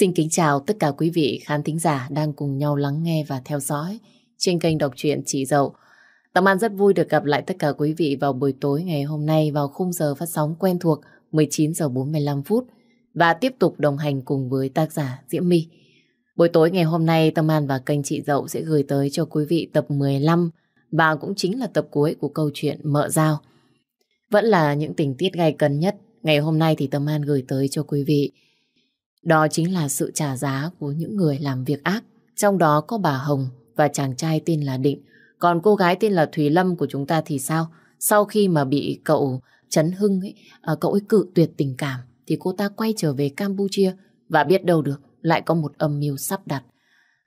Xin kính chào tất cả quý vị khán thính giả đang cùng nhau lắng nghe và theo dõi trên kênh đọc truyện Chỉ Dậu. Tâm An rất vui được gặp lại tất cả quý vị vào buổi tối ngày hôm nay vào khung giờ phát sóng quen thuộc 19 giờ 45 phút và tiếp tục đồng hành cùng với tác giả Diễm My. Buổi tối ngày hôm nay Tâm An và kênh Chị Dậu sẽ gửi tới cho quý vị tập 15 và cũng chính là tập cuối của câu chuyện Mợ Giao. Vẫn là những tình tiết gay cấn nhất, ngày hôm nay thì Tâm An gửi tới cho quý vị đó chính là sự trả giá của những người làm việc ác, trong đó có bà Hồng và chàng trai tên là Định. Còn cô gái tên là Thùy Lâm của chúng ta thì sao? Sau khi mà bị cậu Trấn Hưng, ấy, à, cậu ấy cự tuyệt tình cảm, thì cô ta quay trở về Campuchia và biết đâu được lại có một âm mưu sắp đặt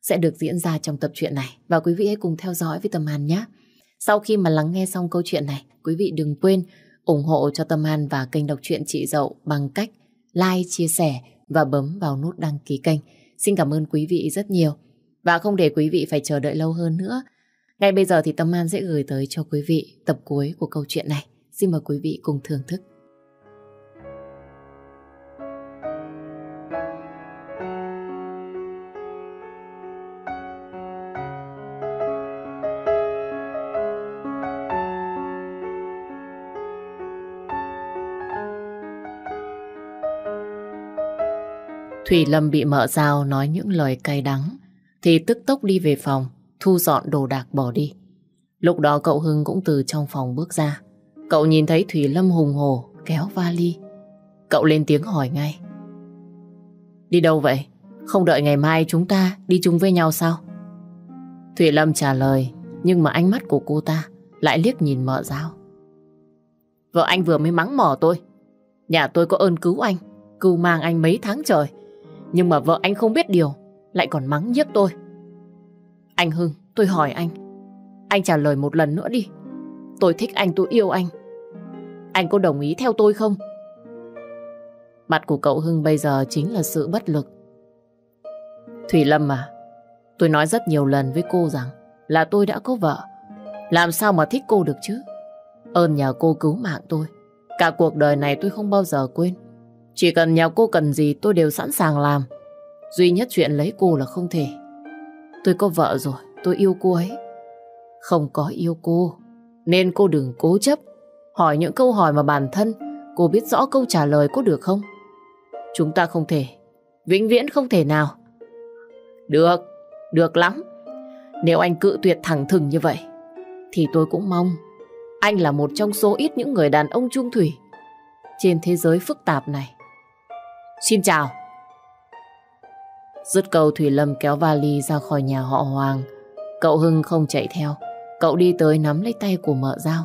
sẽ được diễn ra trong tập truyện này và quý vị hãy cùng theo dõi với Tâm An nhé. Sau khi mà lắng nghe xong câu chuyện này, quý vị đừng quên ủng hộ cho Tâm An và kênh đọc truyện chị Dậu bằng cách like, chia sẻ và bấm vào nút đăng ký kênh. Xin cảm ơn quý vị rất nhiều. Và không để quý vị phải chờ đợi lâu hơn nữa. Ngay bây giờ thì Tâm An sẽ gửi tới cho quý vị tập cuối của câu chuyện này. Xin mời quý vị cùng thưởng thức. Thủy Lâm bị mợ giao nói những lời cay đắng, thì tức tốc đi về phòng, thu dọn đồ đạc bỏ đi. Lúc đó cậu Hưng cũng từ trong phòng bước ra. Cậu nhìn thấy Thủy Lâm hùng hổ kéo vali. Cậu lên tiếng hỏi ngay. Đi đâu vậy? Không đợi ngày mai chúng ta đi chung với nhau sao? Thủy Lâm trả lời, nhưng mà ánh mắt của cô ta lại liếc nhìn mợ giao. Vợ anh vừa mới mắng mỏ tôi. Nhà tôi có ơn cứu anh, cứu mang anh mấy tháng trời. Nhưng mà vợ anh không biết điều Lại còn mắng nhiếc tôi Anh Hưng tôi hỏi anh Anh trả lời một lần nữa đi Tôi thích anh tôi yêu anh Anh có đồng ý theo tôi không Mặt của cậu Hưng bây giờ chính là sự bất lực Thủy Lâm à Tôi nói rất nhiều lần với cô rằng Là tôi đã có vợ Làm sao mà thích cô được chứ Ơn nhờ cô cứu mạng tôi Cả cuộc đời này tôi không bao giờ quên chỉ cần nhà cô cần gì tôi đều sẵn sàng làm. Duy nhất chuyện lấy cô là không thể. Tôi có vợ rồi, tôi yêu cô ấy. Không có yêu cô, nên cô đừng cố chấp. Hỏi những câu hỏi mà bản thân, cô biết rõ câu trả lời có được không? Chúng ta không thể, vĩnh viễn không thể nào. Được, được lắm. Nếu anh cự tuyệt thẳng thừng như vậy, thì tôi cũng mong anh là một trong số ít những người đàn ông trung thủy trên thế giới phức tạp này Xin chào. Dứt câu Thủy Lâm kéo vali ra khỏi nhà họ Hoàng. Cậu Hưng không chạy theo. Cậu đi tới nắm lấy tay của mợ giao.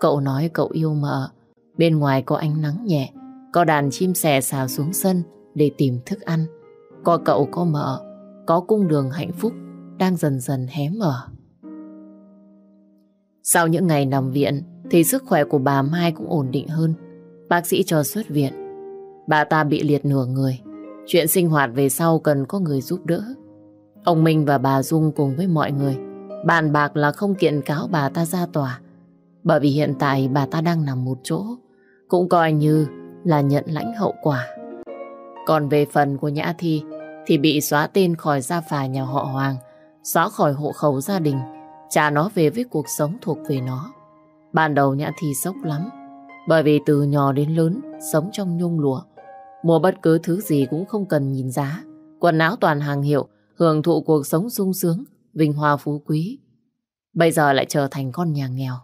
Cậu nói cậu yêu mợ. Bên ngoài có ánh nắng nhẹ. Có đàn chim sẻ xào xuống sân để tìm thức ăn. Có cậu có mợ. Có cung đường hạnh phúc đang dần dần hé mở. Sau những ngày nằm viện thì sức khỏe của bà Mai cũng ổn định hơn. Bác sĩ cho xuất viện. Bà ta bị liệt nửa người. Chuyện sinh hoạt về sau cần có người giúp đỡ. Ông Minh và bà Dung cùng với mọi người bàn bạc là không kiện cáo bà ta ra tòa. Bởi vì hiện tại bà ta đang nằm một chỗ. Cũng coi như là nhận lãnh hậu quả. Còn về phần của Nhã Thi thì bị xóa tên khỏi gia phả nhà họ Hoàng, xóa khỏi hộ khẩu gia đình, trả nó về với cuộc sống thuộc về nó. Ban đầu Nhã Thi sốc lắm, bởi vì từ nhỏ đến lớn sống trong nhung lụa, Mua bất cứ thứ gì cũng không cần nhìn giá. Quần áo toàn hàng hiệu, hưởng thụ cuộc sống sung sướng, vinh hoa phú quý. Bây giờ lại trở thành con nhà nghèo.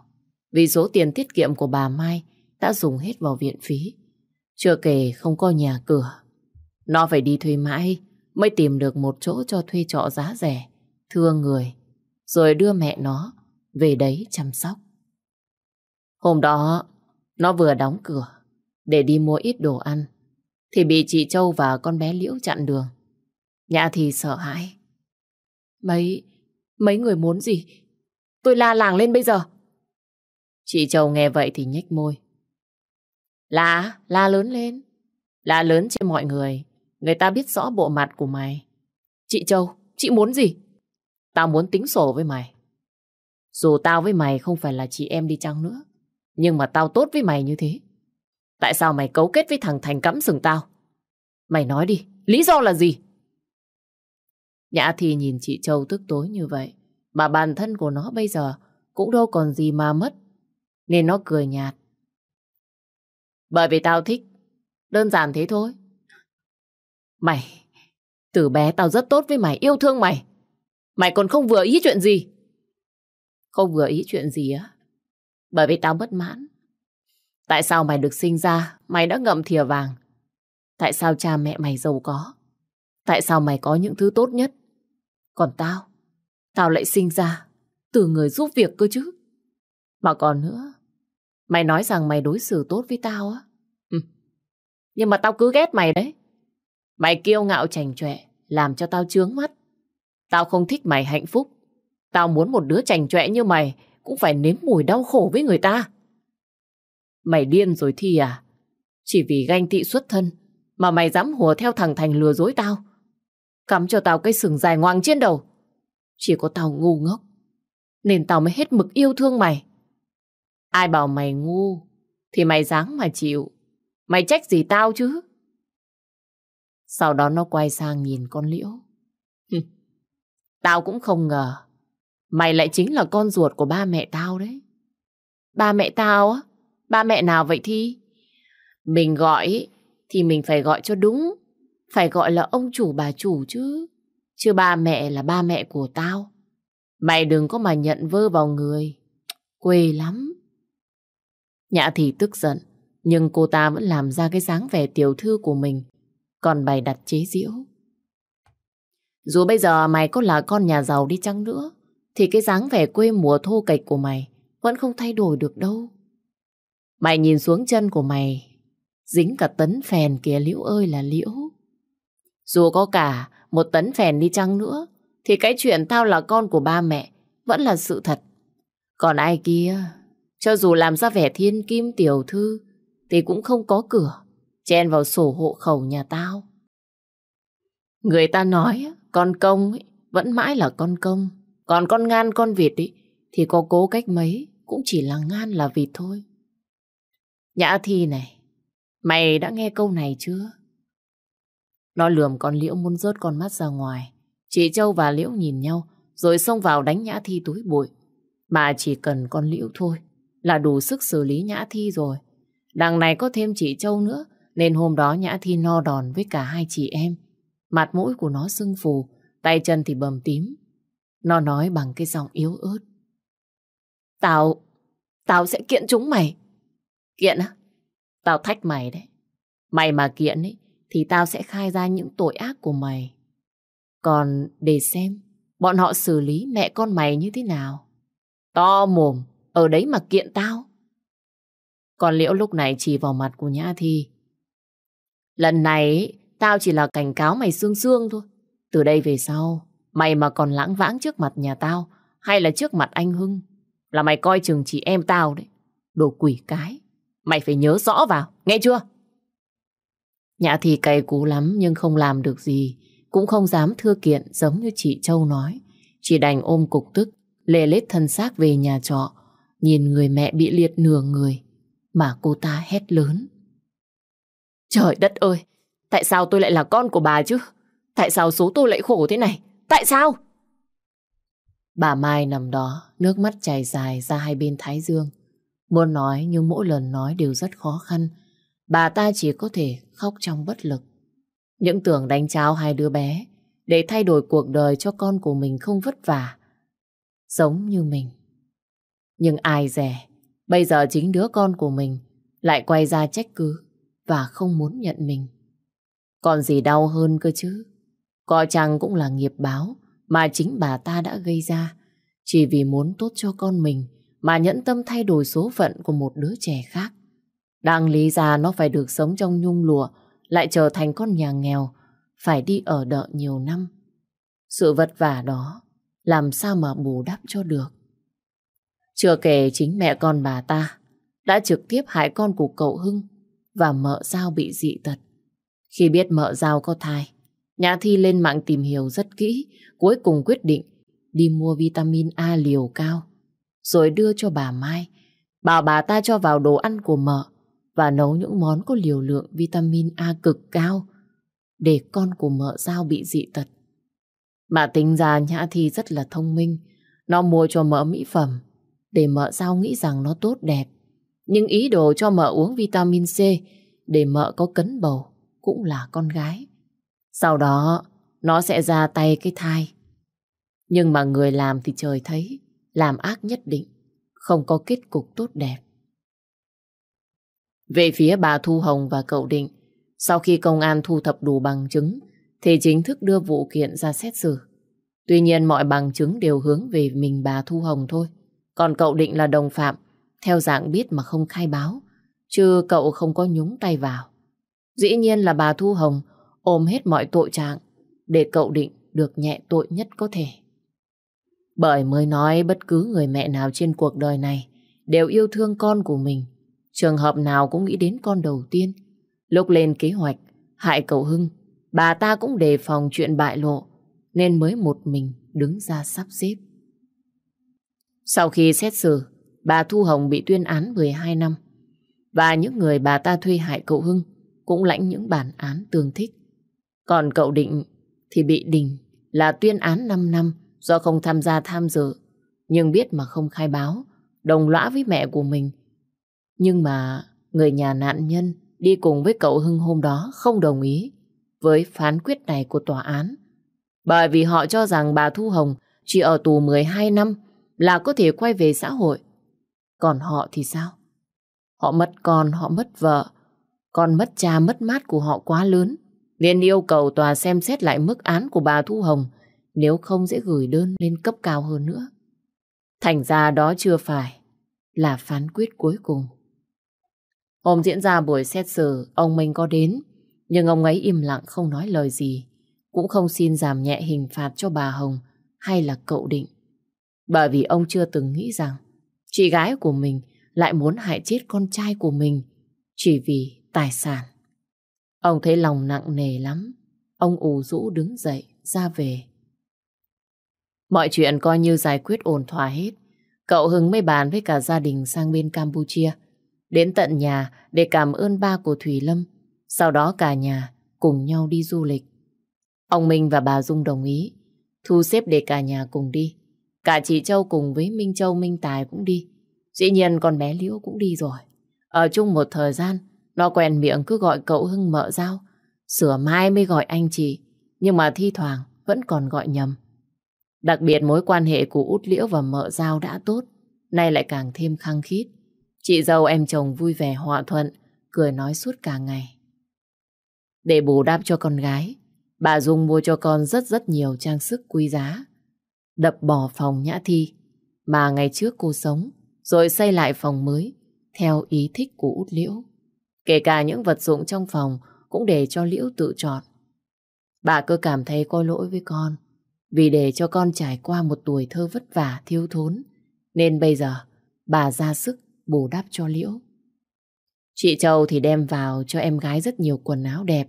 Vì số tiền tiết kiệm của bà Mai đã dùng hết vào viện phí. Chưa kể không có nhà cửa. Nó phải đi thuê mãi mới tìm được một chỗ cho thuê trọ giá rẻ, thương người, rồi đưa mẹ nó về đấy chăm sóc. Hôm đó, nó vừa đóng cửa để đi mua ít đồ ăn thì bị chị Châu và con bé Liễu chặn đường. Nhã thì sợ hãi. Mấy, mấy người muốn gì? Tôi la làng lên bây giờ. Chị Châu nghe vậy thì nhếch môi. La, la lớn lên. La lớn cho mọi người. Người ta biết rõ bộ mặt của mày. Chị Châu, chị muốn gì? Tao muốn tính sổ với mày. Dù tao với mày không phải là chị em đi chăng nữa, nhưng mà tao tốt với mày như thế. Tại sao mày cấu kết với thằng Thành cắm sừng tao? Mày nói đi, lý do là gì? Nhã thì nhìn chị Châu tức tối như vậy, mà bản thân của nó bây giờ cũng đâu còn gì mà mất, nên nó cười nhạt. Bởi vì tao thích, đơn giản thế thôi. Mày, từ bé tao rất tốt với mày, yêu thương mày. Mày còn không vừa ý chuyện gì? Không vừa ý chuyện gì á? Bởi vì tao bất mãn, Tại sao mày được sinh ra, mày đã ngậm thìa vàng? Tại sao cha mẹ mày giàu có? Tại sao mày có những thứ tốt nhất? Còn tao, tao lại sinh ra từ người giúp việc cơ chứ. Mà còn nữa, mày nói rằng mày đối xử tốt với tao á. Ừ. Nhưng mà tao cứ ghét mày đấy. Mày kiêu ngạo chảnh chọe, làm cho tao chướng mắt. Tao không thích mày hạnh phúc. Tao muốn một đứa chảnh chọe như mày cũng phải nếm mùi đau khổ với người ta. Mày điên rồi thì à? Chỉ vì ganh tị xuất thân mà mày dám hùa theo thằng Thành lừa dối tao. Cắm cho tao cái sừng dài ngoằng trên đầu. Chỉ có tao ngu ngốc nên tao mới hết mực yêu thương mày. Ai bảo mày ngu thì mày dáng mà chịu. Mày trách gì tao chứ? Sau đó nó quay sang nhìn con liễu. tao cũng không ngờ. Mày lại chính là con ruột của ba mẹ tao đấy. Ba mẹ tao á, Ba mẹ nào vậy Thi? Mình gọi thì mình phải gọi cho đúng. Phải gọi là ông chủ bà chủ chứ. Chứ ba mẹ là ba mẹ của tao. Mày đừng có mà nhận vơ vào người. Quê lắm. Nhã thì tức giận. Nhưng cô ta vẫn làm ra cái dáng vẻ tiểu thư của mình. Còn bày đặt chế diễu Dù bây giờ mày có là con nhà giàu đi chăng nữa thì cái dáng vẻ quê mùa thô kệch của mày vẫn không thay đổi được đâu. Mày nhìn xuống chân của mày, dính cả tấn phèn kìa Liễu ơi là Liễu. Dù có cả một tấn phèn đi chăng nữa, thì cái chuyện tao là con của ba mẹ vẫn là sự thật. Còn ai kia, cho dù làm ra vẻ thiên kim tiểu thư, thì cũng không có cửa, chen vào sổ hộ khẩu nhà tao. Người ta nói con công ấy, vẫn mãi là con công, còn con ngan con vịt ấy, thì có cố cách mấy cũng chỉ là ngan là vịt thôi. Nhã Thi này, mày đã nghe câu này chưa? Nó lườm con Liễu muốn rớt con mắt ra ngoài. Chị Châu và Liễu nhìn nhau, rồi xông vào đánh Nhã Thi túi bụi. Mà chỉ cần con Liễu thôi, là đủ sức xử lý Nhã Thi rồi. Đằng này có thêm chị Châu nữa, nên hôm đó Nhã Thi no đòn với cả hai chị em. Mặt mũi của nó sưng phù, tay chân thì bầm tím. Nó nói bằng cái giọng yếu ớt. Tao, tao sẽ kiện chúng mày. Kiện á? Tao thách mày đấy. Mày mà kiện ấy, thì tao sẽ khai ra những tội ác của mày. Còn để xem bọn họ xử lý mẹ con mày như thế nào. To mồm, ở đấy mà kiện tao. Còn Liễu lúc này chỉ vào mặt của Nhã Thi. Lần này tao chỉ là cảnh cáo mày xương xương thôi. Từ đây về sau, mày mà còn lãng vãng trước mặt nhà tao hay là trước mặt anh Hưng là mày coi chừng chị em tao đấy. Đồ quỷ cái. Mày phải nhớ rõ vào, nghe chưa? Nhã thì cay cú lắm nhưng không làm được gì, cũng không dám thưa kiện giống như chị Châu nói. Chỉ đành ôm cục tức, lê lết thân xác về nhà trọ, nhìn người mẹ bị liệt nửa người, mà cô ta hét lớn. Trời đất ơi, tại sao tôi lại là con của bà chứ? Tại sao số tôi lại khổ thế này? Tại sao? Bà Mai nằm đó, nước mắt chảy dài ra hai bên thái dương. Muốn nói nhưng mỗi lần nói đều rất khó khăn. Bà ta chỉ có thể khóc trong bất lực. Những tưởng đánh cháo hai đứa bé để thay đổi cuộc đời cho con của mình không vất vả. Giống như mình. Nhưng ai rẻ, bây giờ chính đứa con của mình lại quay ra trách cứ và không muốn nhận mình. Còn gì đau hơn cơ chứ. Có chăng cũng là nghiệp báo mà chính bà ta đã gây ra. Chỉ vì muốn tốt cho con mình mà nhẫn tâm thay đổi số phận của một đứa trẻ khác. Đang lý ra nó phải được sống trong nhung lụa, lại trở thành con nhà nghèo, phải đi ở đợ nhiều năm. Sự vất vả đó, làm sao mà bù đắp cho được. Chưa kể chính mẹ con bà ta đã trực tiếp hại con của cậu Hưng và mợ Giao bị dị tật. Khi biết mợ Giao có thai, Nhà Thi lên mạng tìm hiểu rất kỹ, cuối cùng quyết định đi mua vitamin A liều cao rồi đưa cho bà Mai. Bảo bà ta cho vào đồ ăn của mợ và nấu những món có liều lượng vitamin A cực cao để con của mợ giao bị dị tật. Mà tính ra Nhã Thi rất là thông minh. Nó mua cho mợ mỹ phẩm để mợ giao nghĩ rằng nó tốt đẹp. Nhưng ý đồ cho mợ uống vitamin C để mợ có cấn bầu cũng là con gái. Sau đó nó sẽ ra tay cái thai. Nhưng mà người làm thì trời thấy làm ác nhất định, không có kết cục tốt đẹp. Về phía bà Thu Hồng và cậu Định, sau khi công an thu thập đủ bằng chứng, thì chính thức đưa vụ kiện ra xét xử. Tuy nhiên mọi bằng chứng đều hướng về mình bà Thu Hồng thôi. Còn cậu Định là đồng phạm, theo dạng biết mà không khai báo, chứ cậu không có nhúng tay vào. Dĩ nhiên là bà Thu Hồng ôm hết mọi tội trạng để cậu Định được nhẹ tội nhất có thể. Bởi mới nói bất cứ người mẹ nào trên cuộc đời này đều yêu thương con của mình. Trường hợp nào cũng nghĩ đến con đầu tiên. Lúc lên kế hoạch, hại cậu Hưng, bà ta cũng đề phòng chuyện bại lộ, nên mới một mình đứng ra sắp xếp. Sau khi xét xử, bà Thu Hồng bị tuyên án 12 năm. Và những người bà ta thuê hại cậu Hưng cũng lãnh những bản án tương thích. Còn cậu Định thì bị đình là tuyên án 5 năm do không tham gia tham dự, nhưng biết mà không khai báo, đồng lõa với mẹ của mình. Nhưng mà người nhà nạn nhân đi cùng với cậu Hưng hôm đó không đồng ý với phán quyết này của tòa án. Bởi vì họ cho rằng bà Thu Hồng chỉ ở tù 12 năm là có thể quay về xã hội. Còn họ thì sao? Họ mất con, họ mất vợ, con mất cha mất mát của họ quá lớn, nên yêu cầu tòa xem xét lại mức án của bà Thu Hồng nếu không sẽ gửi đơn lên cấp cao hơn nữa. Thành ra đó chưa phải là phán quyết cuối cùng. Hôm diễn ra buổi xét xử, ông Minh có đến, nhưng ông ấy im lặng không nói lời gì, cũng không xin giảm nhẹ hình phạt cho bà Hồng hay là cậu Định. Bởi vì ông chưa từng nghĩ rằng chị gái của mình lại muốn hại chết con trai của mình chỉ vì tài sản. Ông thấy lòng nặng nề lắm, ông ù rũ đứng dậy ra về. Mọi chuyện coi như giải quyết ổn thỏa hết. Cậu Hưng mới bàn với cả gia đình sang bên Campuchia. Đến tận nhà để cảm ơn ba của Thủy Lâm. Sau đó cả nhà cùng nhau đi du lịch. Ông Minh và bà Dung đồng ý. Thu xếp để cả nhà cùng đi. Cả chị Châu cùng với Minh Châu Minh Tài cũng đi. Dĩ nhiên con bé Liễu cũng đi rồi. Ở chung một thời gian, nó quen miệng cứ gọi cậu Hưng mợ giao. Sửa mai mới gọi anh chị. Nhưng mà thi thoảng vẫn còn gọi nhầm. Đặc biệt mối quan hệ của Út Liễu và mợ Giao đã tốt, nay lại càng thêm khăng khít. Chị dâu em chồng vui vẻ hòa thuận, cười nói suốt cả ngày. Để bù đắp cho con gái, bà Dung mua cho con rất rất nhiều trang sức quý giá. Đập bỏ phòng nhã thi, mà ngày trước cô sống, rồi xây lại phòng mới, theo ý thích của Út Liễu. Kể cả những vật dụng trong phòng cũng để cho Liễu tự chọn. Bà cứ cảm thấy có lỗi với con, vì để cho con trải qua một tuổi thơ vất vả, thiếu thốn, nên bây giờ bà ra sức bù đắp cho Liễu. Chị Châu thì đem vào cho em gái rất nhiều quần áo đẹp.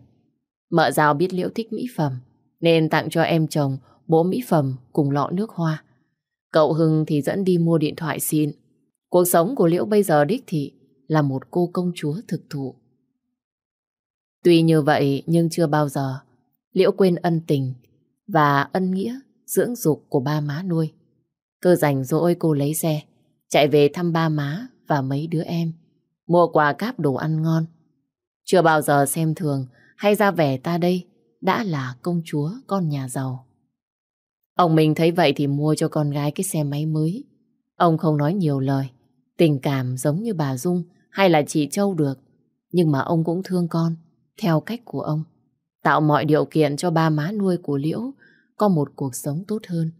Mợ giao biết Liễu thích mỹ phẩm, nên tặng cho em chồng bộ mỹ phẩm cùng lọ nước hoa. Cậu Hưng thì dẫn đi mua điện thoại xin. Cuộc sống của Liễu bây giờ đích thị là một cô công chúa thực thụ. Tuy như vậy nhưng chưa bao giờ Liễu quên ân tình và ân nghĩa dưỡng dục của ba má nuôi. Cơ rảnh rồi cô lấy xe, chạy về thăm ba má và mấy đứa em, mua quà cáp đồ ăn ngon. Chưa bao giờ xem thường hay ra vẻ ta đây đã là công chúa con nhà giàu. Ông mình thấy vậy thì mua cho con gái cái xe máy mới. Ông không nói nhiều lời, tình cảm giống như bà Dung hay là chị Châu được. Nhưng mà ông cũng thương con, theo cách của ông tạo mọi điều kiện cho ba má nuôi của Liễu có một cuộc sống tốt hơn.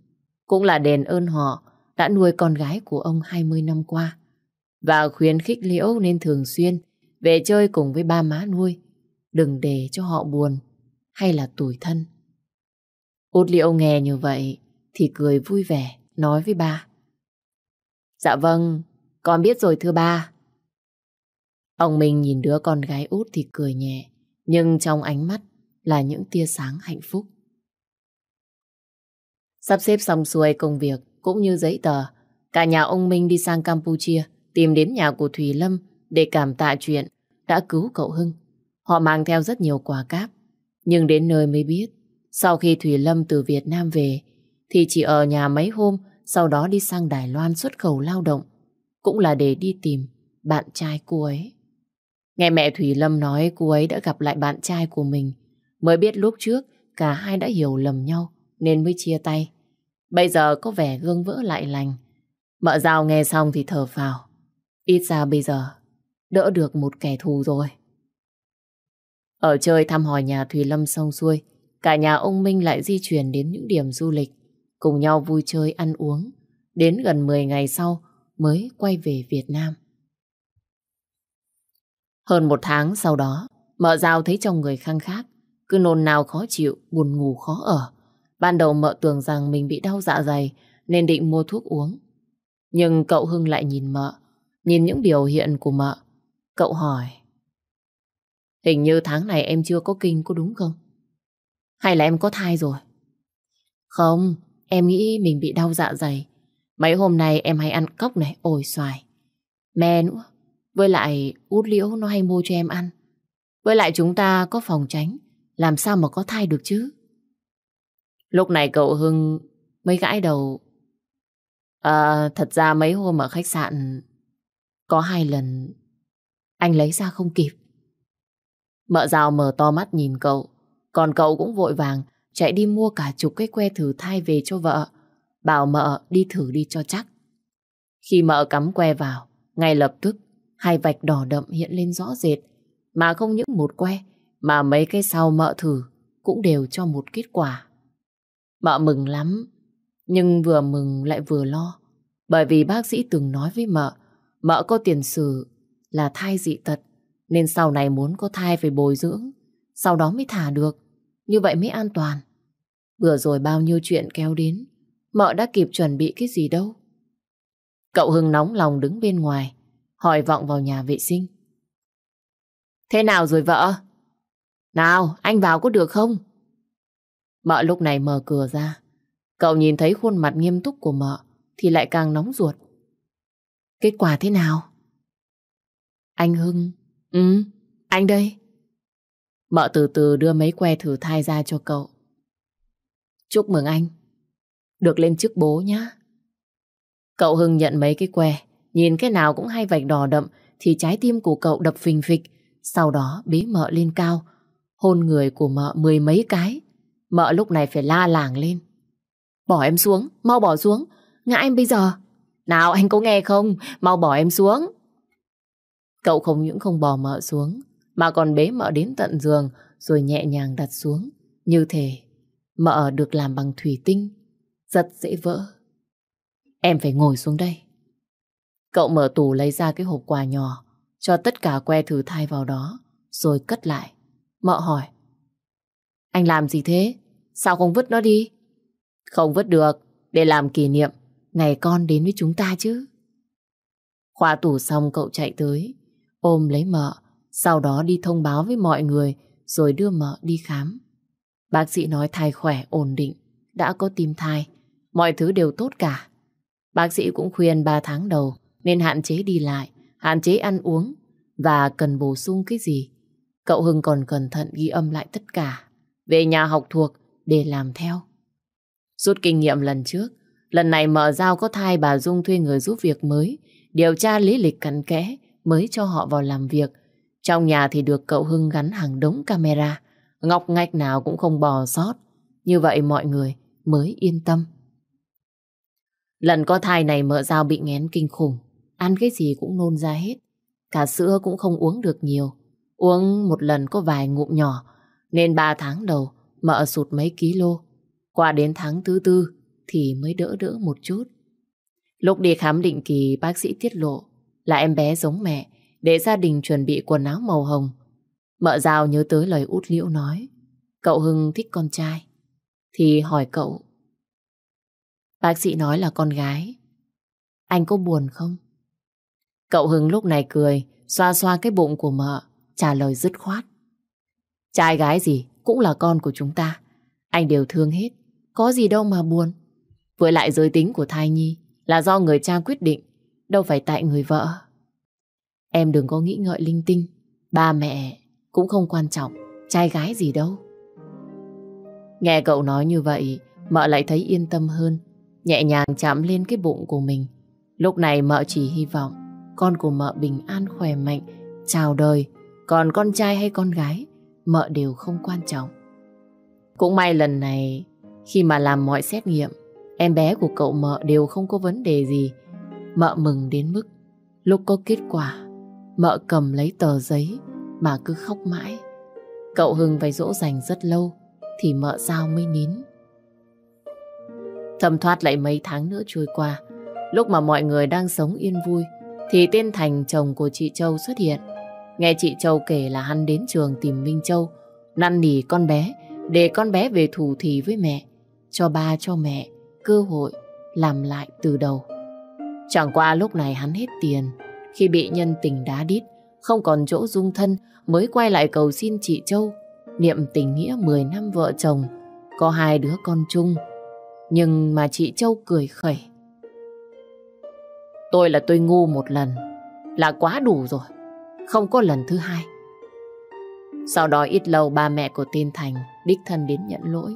Cũng là đền ơn họ đã nuôi con gái của ông 20 năm qua và khuyến khích Liễu nên thường xuyên về chơi cùng với ba má nuôi, đừng để cho họ buồn hay là tủi thân. Út Liễu nghe như vậy thì cười vui vẻ nói với ba. Dạ vâng, con biết rồi thưa ba. Ông mình nhìn đứa con gái út thì cười nhẹ, nhưng trong ánh mắt là những tia sáng hạnh phúc. Sắp xếp xong xuôi công việc cũng như giấy tờ, cả nhà ông Minh đi sang Campuchia tìm đến nhà của Thùy Lâm để cảm tạ chuyện đã cứu cậu Hưng. Họ mang theo rất nhiều quà cáp, nhưng đến nơi mới biết, sau khi Thùy Lâm từ Việt Nam về thì chỉ ở nhà mấy hôm, sau đó đi sang Đài Loan xuất khẩu lao động, cũng là để đi tìm bạn trai cô ấy. Nghe mẹ Thùy Lâm nói cô ấy đã gặp lại bạn trai của mình Mới biết lúc trước cả hai đã hiểu lầm nhau nên mới chia tay. Bây giờ có vẻ gương vỡ lại lành. Mợ giao nghe xong thì thở phào. Ít ra bây giờ đỡ được một kẻ thù rồi. Ở chơi thăm hỏi nhà Thùy Lâm xong xuôi, cả nhà ông Minh lại di chuyển đến những điểm du lịch, cùng nhau vui chơi ăn uống. Đến gần 10 ngày sau mới quay về Việt Nam. Hơn một tháng sau đó, mợ giao thấy chồng người khăng khác, cứ nôn nào khó chịu, buồn ngủ khó ở. Ban đầu mợ tưởng rằng mình bị đau dạ dày nên định mua thuốc uống. Nhưng cậu Hưng lại nhìn mợ, nhìn những biểu hiện của mợ. Cậu hỏi Hình như tháng này em chưa có kinh có đúng không? Hay là em có thai rồi? Không, em nghĩ mình bị đau dạ dày. Mấy hôm nay em hay ăn cốc này, ổi xoài. Me nữa. Với lại út liễu nó hay mua cho em ăn. Với lại chúng ta có phòng tránh làm sao mà có thai được chứ? Lúc này cậu Hưng mới gãi đầu. À, thật ra mấy hôm ở khách sạn có hai lần anh lấy ra không kịp. Mợ rào mở to mắt nhìn cậu, còn cậu cũng vội vàng chạy đi mua cả chục cái que thử thai về cho vợ, bảo mợ đi thử đi cho chắc. Khi mợ cắm que vào, ngay lập tức hai vạch đỏ đậm hiện lên rõ rệt, mà không những một que mà mấy cái sau mợ thử cũng đều cho một kết quả. Mợ mừng lắm, nhưng vừa mừng lại vừa lo. Bởi vì bác sĩ từng nói với mợ, mợ có tiền sử là thai dị tật, nên sau này muốn có thai phải bồi dưỡng, sau đó mới thả được, như vậy mới an toàn. Vừa rồi bao nhiêu chuyện kéo đến, mợ đã kịp chuẩn bị cái gì đâu. Cậu Hưng nóng lòng đứng bên ngoài, hỏi vọng vào nhà vệ sinh. Thế nào rồi vợ? Nào, anh vào có được không? Mợ lúc này mở cửa ra. Cậu nhìn thấy khuôn mặt nghiêm túc của mợ thì lại càng nóng ruột. Kết quả thế nào? Anh Hưng. Ừ, anh đây. Mợ từ từ đưa mấy que thử thai ra cho cậu. Chúc mừng anh. Được lên chức bố nhá. Cậu Hưng nhận mấy cái que, nhìn cái nào cũng hay vạch đỏ đậm thì trái tim của cậu đập phình phịch, sau đó bế mợ lên cao, hôn người của mợ mười mấy cái. Mợ lúc này phải la làng lên. Bỏ em xuống, mau bỏ xuống, ngã em bây giờ. Nào anh có nghe không, mau bỏ em xuống. Cậu không những không bỏ mợ xuống, mà còn bế mợ đến tận giường rồi nhẹ nhàng đặt xuống. Như thế, mợ được làm bằng thủy tinh, rất dễ vỡ. Em phải ngồi xuống đây. Cậu mở tủ lấy ra cái hộp quà nhỏ, cho tất cả que thử thai vào đó, rồi cất lại. Mợ hỏi. Anh làm gì thế? Sao không vứt nó đi? Không vứt được, để làm kỷ niệm. Ngày con đến với chúng ta chứ. Khóa tủ xong cậu chạy tới, ôm lấy mợ, sau đó đi thông báo với mọi người rồi đưa mợ đi khám. Bác sĩ nói thai khỏe, ổn định, đã có tim thai, mọi thứ đều tốt cả. Bác sĩ cũng khuyên 3 tháng đầu nên hạn chế đi lại, hạn chế ăn uống và cần bổ sung cái gì Cậu Hưng còn cẩn thận ghi âm lại tất cả, về nhà học thuộc để làm theo. Rút kinh nghiệm lần trước, lần này mở giao có thai bà Dung thuê người giúp việc mới, điều tra lý lịch cặn kẽ mới cho họ vào làm việc. Trong nhà thì được cậu Hưng gắn hàng đống camera, ngọc ngách nào cũng không bò sót. Như vậy mọi người mới yên tâm. Lần có thai này mở giao bị nghén kinh khủng, ăn cái gì cũng nôn ra hết, cả sữa cũng không uống được nhiều. Uống một lần có vài ngụm nhỏ, nên ba tháng đầu mợ sụt mấy ký lô. Qua đến tháng thứ tư thì mới đỡ đỡ một chút. Lúc đi khám định kỳ bác sĩ tiết lộ là em bé giống mẹ để gia đình chuẩn bị quần áo màu hồng. Mợ Giao nhớ tới lời út liễu nói cậu Hưng thích con trai. Thì hỏi cậu. Bác sĩ nói là con gái. Anh có buồn không? Cậu Hưng lúc này cười, xoa xoa cái bụng của mợ trả lời dứt khoát. Trai gái gì cũng là con của chúng ta. Anh đều thương hết, có gì đâu mà buồn. Với lại giới tính của thai nhi là do người cha quyết định, đâu phải tại người vợ. Em đừng có nghĩ ngợi linh tinh, ba mẹ cũng không quan trọng, trai gái gì đâu. Nghe cậu nói như vậy, mợ lại thấy yên tâm hơn, nhẹ nhàng chạm lên cái bụng của mình. Lúc này mợ chỉ hy vọng con của mợ bình an khỏe mạnh, chào đời còn con trai hay con gái, mợ đều không quan trọng. Cũng may lần này, khi mà làm mọi xét nghiệm, em bé của cậu mợ đều không có vấn đề gì. Mợ mừng đến mức, lúc có kết quả, mợ cầm lấy tờ giấy mà cứ khóc mãi. Cậu Hưng phải dỗ dành rất lâu, thì mợ sao mới nín. Thầm thoát lại mấy tháng nữa trôi qua, lúc mà mọi người đang sống yên vui, thì tên Thành chồng của chị Châu xuất hiện. Nghe chị Châu kể là hắn đến trường tìm Minh Châu, năn nỉ con bé, để con bé về thủ thì với mẹ, cho ba cho mẹ cơ hội làm lại từ đầu. Chẳng qua lúc này hắn hết tiền, khi bị nhân tình đá đít, không còn chỗ dung thân mới quay lại cầu xin chị Châu, niệm tình nghĩa 10 năm vợ chồng, có hai đứa con chung. Nhưng mà chị Châu cười khẩy. Tôi là tôi ngu một lần, là quá đủ rồi không có lần thứ hai. Sau đó ít lâu ba mẹ của tiên Thành đích thân đến nhận lỗi.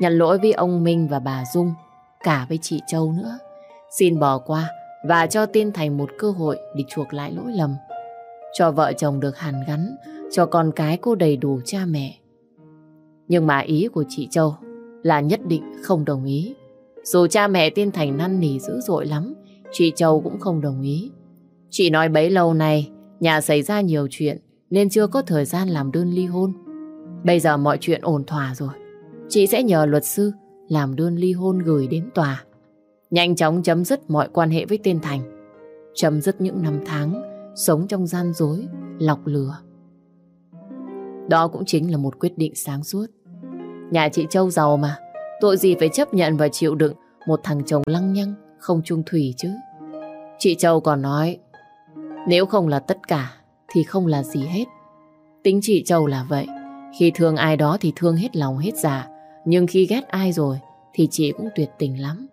Nhận lỗi với ông Minh và bà Dung, cả với chị Châu nữa. Xin bỏ qua và cho tiên Thành một cơ hội để chuộc lại lỗi lầm. Cho vợ chồng được hàn gắn, cho con cái cô đầy đủ cha mẹ. Nhưng mà ý của chị Châu là nhất định không đồng ý. Dù cha mẹ tiên Thành năn nỉ dữ dội lắm, chị Châu cũng không đồng ý. Chị nói bấy lâu nay Nhà xảy ra nhiều chuyện nên chưa có thời gian làm đơn ly hôn. Bây giờ mọi chuyện ổn thỏa rồi. Chị sẽ nhờ luật sư làm đơn ly hôn gửi đến tòa. Nhanh chóng chấm dứt mọi quan hệ với tên Thành. Chấm dứt những năm tháng sống trong gian dối, lọc lừa. Đó cũng chính là một quyết định sáng suốt. Nhà chị Châu giàu mà, tội gì phải chấp nhận và chịu đựng một thằng chồng lăng nhăng, không trung thủy chứ. Chị Châu còn nói nếu không là tất cả thì không là gì hết. Tính chị Châu là vậy. Khi thương ai đó thì thương hết lòng hết dạ. Nhưng khi ghét ai rồi thì chị cũng tuyệt tình lắm.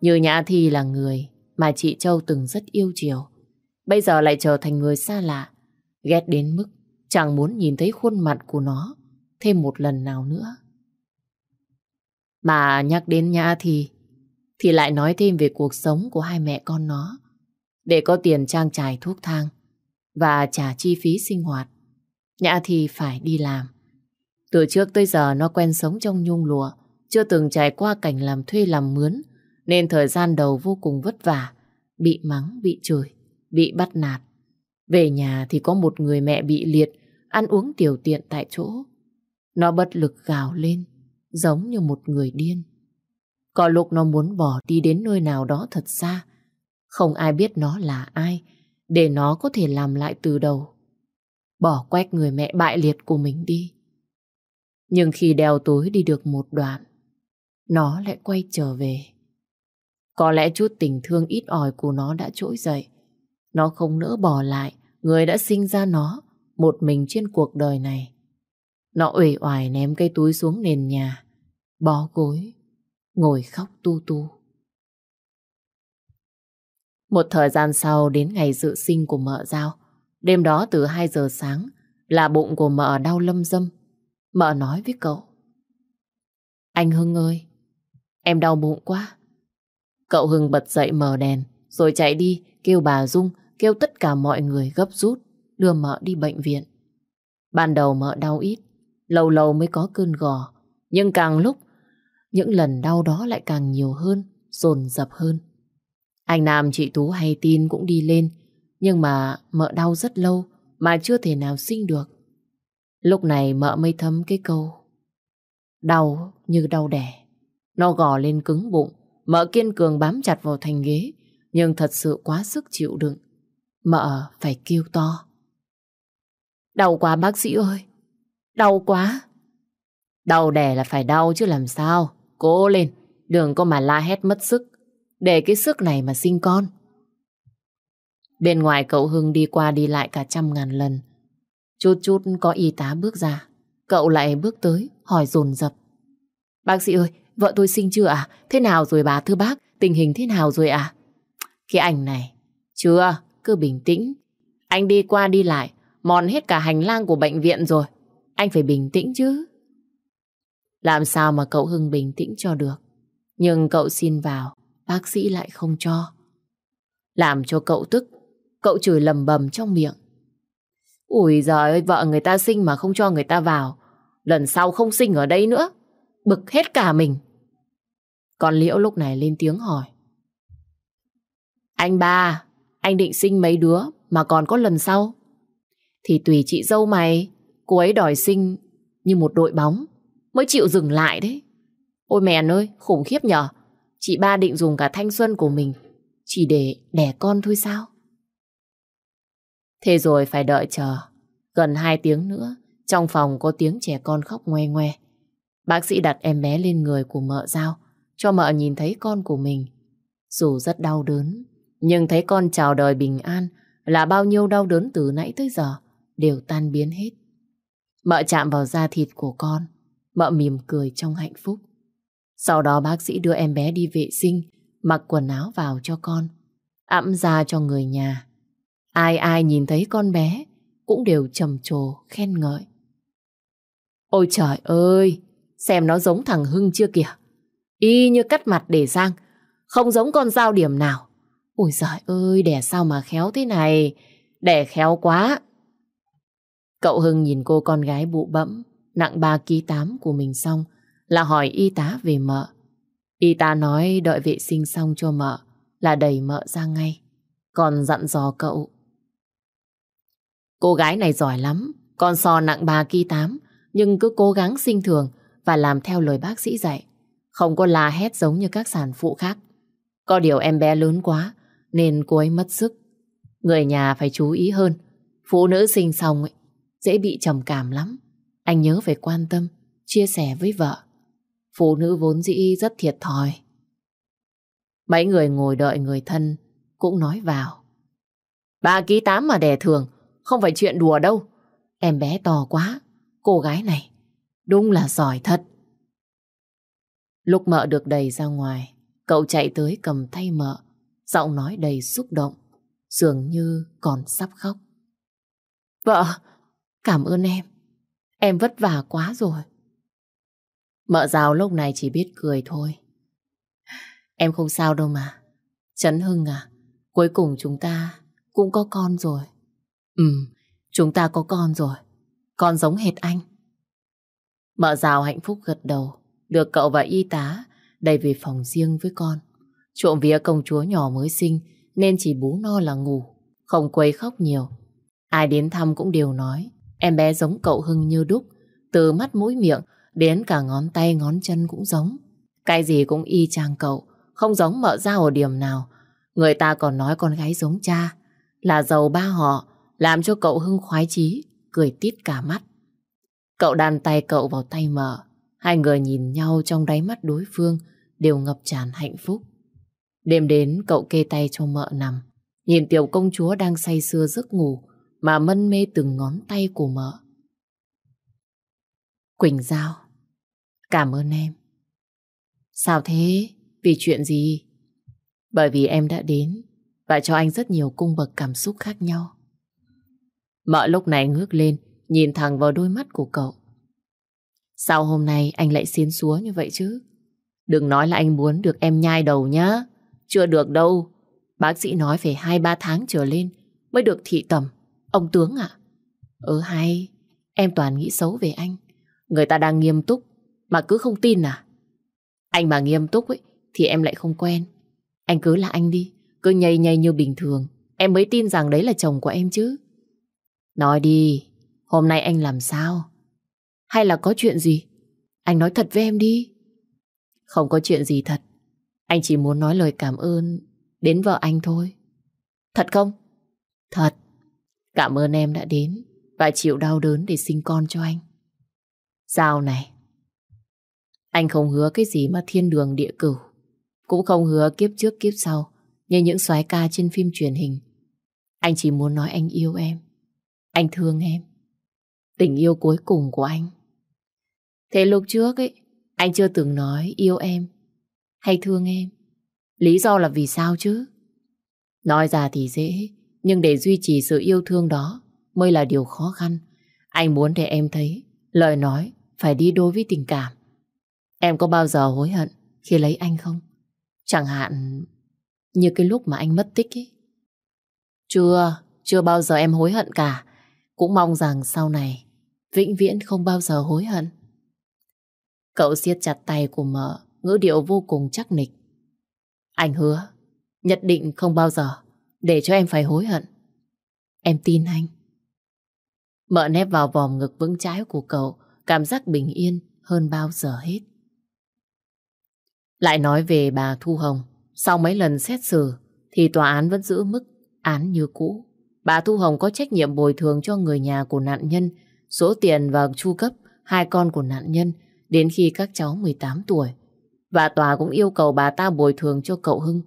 Như Nhã Thi là người mà chị Châu từng rất yêu chiều. Bây giờ lại trở thành người xa lạ. Ghét đến mức chẳng muốn nhìn thấy khuôn mặt của nó thêm một lần nào nữa. Mà nhắc đến Nhã Thi thì lại nói thêm về cuộc sống của hai mẹ con nó để có tiền trang trải thuốc thang và trả chi phí sinh hoạt. Nhã thì phải đi làm. Từ trước tới giờ nó quen sống trong nhung lụa, chưa từng trải qua cảnh làm thuê làm mướn, nên thời gian đầu vô cùng vất vả, bị mắng, bị chửi, bị bắt nạt. Về nhà thì có một người mẹ bị liệt, ăn uống tiểu tiện tại chỗ. Nó bất lực gào lên, giống như một người điên. Có lúc nó muốn bỏ đi đến nơi nào đó thật xa, không ai biết nó là ai Để nó có thể làm lại từ đầu Bỏ quét người mẹ bại liệt của mình đi Nhưng khi đeo túi đi được một đoạn Nó lại quay trở về Có lẽ chút tình thương ít ỏi của nó đã trỗi dậy Nó không nỡ bỏ lại Người đã sinh ra nó Một mình trên cuộc đời này Nó uể oải ném cây túi xuống nền nhà Bó gối Ngồi khóc tu tu một thời gian sau đến ngày dự sinh của mợ giao, đêm đó từ 2 giờ sáng là bụng của mợ đau lâm dâm. Mợ nói với cậu. Anh Hưng ơi, em đau bụng quá. Cậu Hưng bật dậy mở đèn, rồi chạy đi kêu bà Dung, kêu tất cả mọi người gấp rút, đưa mợ đi bệnh viện. Ban đầu mợ đau ít, lâu lâu mới có cơn gò, nhưng càng lúc, những lần đau đó lại càng nhiều hơn, dồn dập hơn. Anh Nam chị Tú hay tin cũng đi lên, nhưng mà mợ đau rất lâu mà chưa thể nào sinh được. Lúc này mợ mới thấm cái câu. Đau như đau đẻ. Nó gò lên cứng bụng, mợ kiên cường bám chặt vào thành ghế, nhưng thật sự quá sức chịu đựng. Mợ phải kêu to. Đau quá bác sĩ ơi, đau quá. Đau đẻ là phải đau chứ làm sao, cố lên, đừng có mà la hét mất sức để cái sức này mà sinh con. Bên ngoài cậu Hưng đi qua đi lại cả trăm ngàn lần. Chút chút có y tá bước ra. Cậu lại bước tới, hỏi dồn dập Bác sĩ ơi, vợ tôi sinh chưa à? Thế nào rồi bà thưa bác? Tình hình thế nào rồi à? Cái ảnh này, chưa, cứ bình tĩnh. Anh đi qua đi lại, mòn hết cả hành lang của bệnh viện rồi. Anh phải bình tĩnh chứ. Làm sao mà cậu Hưng bình tĩnh cho được? Nhưng cậu xin vào, bác sĩ lại không cho. Làm cho cậu tức, cậu chửi lầm bầm trong miệng. Ủi giời ơi, vợ người ta sinh mà không cho người ta vào. Lần sau không sinh ở đây nữa. Bực hết cả mình. Còn Liễu lúc này lên tiếng hỏi. Anh ba, anh định sinh mấy đứa mà còn có lần sau? Thì tùy chị dâu mày, cô ấy đòi sinh như một đội bóng mới chịu dừng lại đấy. Ôi mèn ơi, khủng khiếp nhở. Chị ba định dùng cả thanh xuân của mình chỉ để đẻ con thôi sao? Thế rồi phải đợi chờ. Gần hai tiếng nữa, trong phòng có tiếng trẻ con khóc ngoe ngoe. Bác sĩ đặt em bé lên người của mợ giao, cho mợ nhìn thấy con của mình. Dù rất đau đớn, nhưng thấy con chào đời bình an là bao nhiêu đau đớn từ nãy tới giờ đều tan biến hết. Mợ chạm vào da thịt của con, mợ mỉm cười trong hạnh phúc. Sau đó bác sĩ đưa em bé đi vệ sinh, mặc quần áo vào cho con, ẵm ra cho người nhà. Ai ai nhìn thấy con bé cũng đều trầm trồ khen ngợi. Ôi trời ơi, xem nó giống thằng Hưng chưa kìa. Y như cắt mặt để sang, không giống con dao điểm nào. Ôi giời ơi, đẻ sao mà khéo thế này, đẻ khéo quá. Cậu Hưng nhìn cô con gái bụ bẫm, nặng 3 ký 8 của mình xong, là hỏi y tá về mợ. Y tá nói đợi vệ sinh xong cho mợ là đẩy mợ ra ngay. Còn dặn dò cậu. Cô gái này giỏi lắm, con so nặng 3 kg 8 nhưng cứ cố gắng sinh thường và làm theo lời bác sĩ dạy. Không có la hét giống như các sản phụ khác. Có điều em bé lớn quá nên cô ấy mất sức. Người nhà phải chú ý hơn. Phụ nữ sinh xong ấy, dễ bị trầm cảm lắm. Anh nhớ phải quan tâm, chia sẻ với vợ phụ nữ vốn dĩ rất thiệt thòi. Mấy người ngồi đợi người thân cũng nói vào. Ba ký tám mà đẻ thường, không phải chuyện đùa đâu. Em bé to quá, cô gái này, đúng là giỏi thật. Lúc mợ được đẩy ra ngoài, cậu chạy tới cầm thay mợ, giọng nói đầy xúc động, dường như còn sắp khóc. Vợ, cảm ơn em, em vất vả quá rồi. Mợ rào lúc này chỉ biết cười thôi. Em không sao đâu mà. Trấn Hưng à, cuối cùng chúng ta cũng có con rồi. Ừ, chúng ta có con rồi. Con giống hệt anh. Mợ rào hạnh phúc gật đầu, được cậu và y tá đẩy về phòng riêng với con. Trộm vía công chúa nhỏ mới sinh nên chỉ bú no là ngủ, không quấy khóc nhiều. Ai đến thăm cũng đều nói em bé giống cậu Hưng như đúc, từ mắt mũi miệng đến cả ngón tay ngón chân cũng giống. Cái gì cũng y chang cậu, không giống mợ ra ở điểm nào. Người ta còn nói con gái giống cha, là giàu ba họ, làm cho cậu hưng khoái chí, cười tít cả mắt. Cậu đàn tay cậu vào tay mợ, hai người nhìn nhau trong đáy mắt đối phương đều ngập tràn hạnh phúc. Đêm đến cậu kê tay cho mợ nằm, nhìn tiểu công chúa đang say sưa giấc ngủ mà mân mê từng ngón tay của mợ. Quỳnh Giao Cảm ơn em. Sao thế? Vì chuyện gì? Bởi vì em đã đến và cho anh rất nhiều cung bậc cảm xúc khác nhau. Mợ lúc này ngước lên, nhìn thẳng vào đôi mắt của cậu. Sao hôm nay anh lại xiến xúa như vậy chứ? Đừng nói là anh muốn được em nhai đầu nhá. Chưa được đâu. Bác sĩ nói phải 2-3 tháng trở lên mới được thị tầm. Ông tướng ạ. À? Ừ hay, em toàn nghĩ xấu về anh. Người ta đang nghiêm túc mà cứ không tin à? Anh mà nghiêm túc ấy thì em lại không quen. Anh cứ là anh đi, cứ nhây nhây như bình thường. Em mới tin rằng đấy là chồng của em chứ. Nói đi, hôm nay anh làm sao? Hay là có chuyện gì? Anh nói thật với em đi. Không có chuyện gì thật. Anh chỉ muốn nói lời cảm ơn đến vợ anh thôi. Thật không? Thật. Cảm ơn em đã đến và chịu đau đớn để sinh con cho anh. sao này, anh không hứa cái gì mà thiên đường địa cửu. Cũng không hứa kiếp trước kiếp sau như những soái ca trên phim truyền hình. Anh chỉ muốn nói anh yêu em. Anh thương em. Tình yêu cuối cùng của anh. Thế lúc trước ấy, anh chưa từng nói yêu em hay thương em. Lý do là vì sao chứ? Nói ra thì dễ, nhưng để duy trì sự yêu thương đó mới là điều khó khăn. Anh muốn để em thấy lời nói phải đi đôi với tình cảm. Em có bao giờ hối hận khi lấy anh không? Chẳng hạn như cái lúc mà anh mất tích ấy. Chưa, chưa bao giờ em hối hận cả. Cũng mong rằng sau này vĩnh viễn không bao giờ hối hận. Cậu siết chặt tay của mợ, ngữ điệu vô cùng chắc nịch. Anh hứa, nhất định không bao giờ để cho em phải hối hận. Em tin anh. Mợ nép vào vòng ngực vững trái của cậu, cảm giác bình yên hơn bao giờ hết. Lại nói về bà Thu Hồng, sau mấy lần xét xử thì tòa án vẫn giữ mức án như cũ. Bà Thu Hồng có trách nhiệm bồi thường cho người nhà của nạn nhân số tiền và chu cấp hai con của nạn nhân đến khi các cháu 18 tuổi. Và tòa cũng yêu cầu bà ta bồi thường cho cậu Hưng.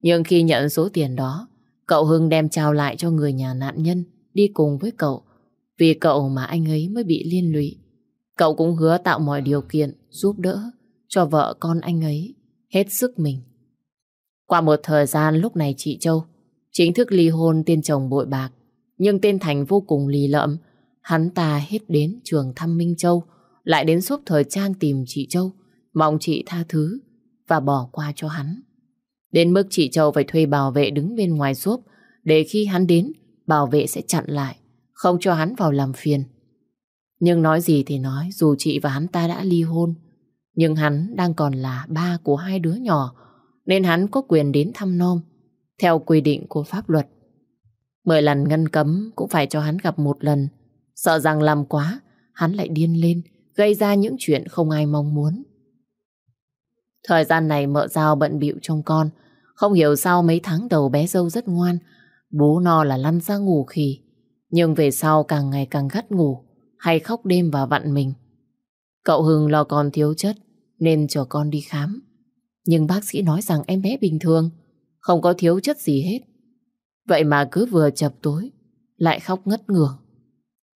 Nhưng khi nhận số tiền đó, cậu Hưng đem trao lại cho người nhà nạn nhân đi cùng với cậu. Vì cậu mà anh ấy mới bị liên lụy. Cậu cũng hứa tạo mọi điều kiện giúp đỡ cho vợ con anh ấy hết sức mình. Qua một thời gian lúc này chị Châu chính thức ly hôn tên chồng bội bạc, nhưng tên Thành vô cùng lì lợm, hắn ta hết đến trường thăm Minh Châu, lại đến shop thời trang tìm chị Châu, mong chị tha thứ và bỏ qua cho hắn. Đến mức chị Châu phải thuê bảo vệ đứng bên ngoài shop, để khi hắn đến, bảo vệ sẽ chặn lại, không cho hắn vào làm phiền. Nhưng nói gì thì nói, dù chị và hắn ta đã ly hôn, nhưng hắn đang còn là ba của hai đứa nhỏ, nên hắn có quyền đến thăm nom, theo quy định của pháp luật. Mười lần ngăn cấm cũng phải cho hắn gặp một lần. Sợ rằng làm quá, hắn lại điên lên, gây ra những chuyện không ai mong muốn. Thời gian này mợ giao bận bịu trong con, không hiểu sao mấy tháng đầu bé dâu rất ngoan, bố no là lăn ra ngủ khỉ. Nhưng về sau càng ngày càng gắt ngủ, hay khóc đêm và vặn mình. Cậu Hưng lo con thiếu chất nên cho con đi khám. Nhưng bác sĩ nói rằng em bé bình thường, không có thiếu chất gì hết. Vậy mà cứ vừa chập tối, lại khóc ngất ngường.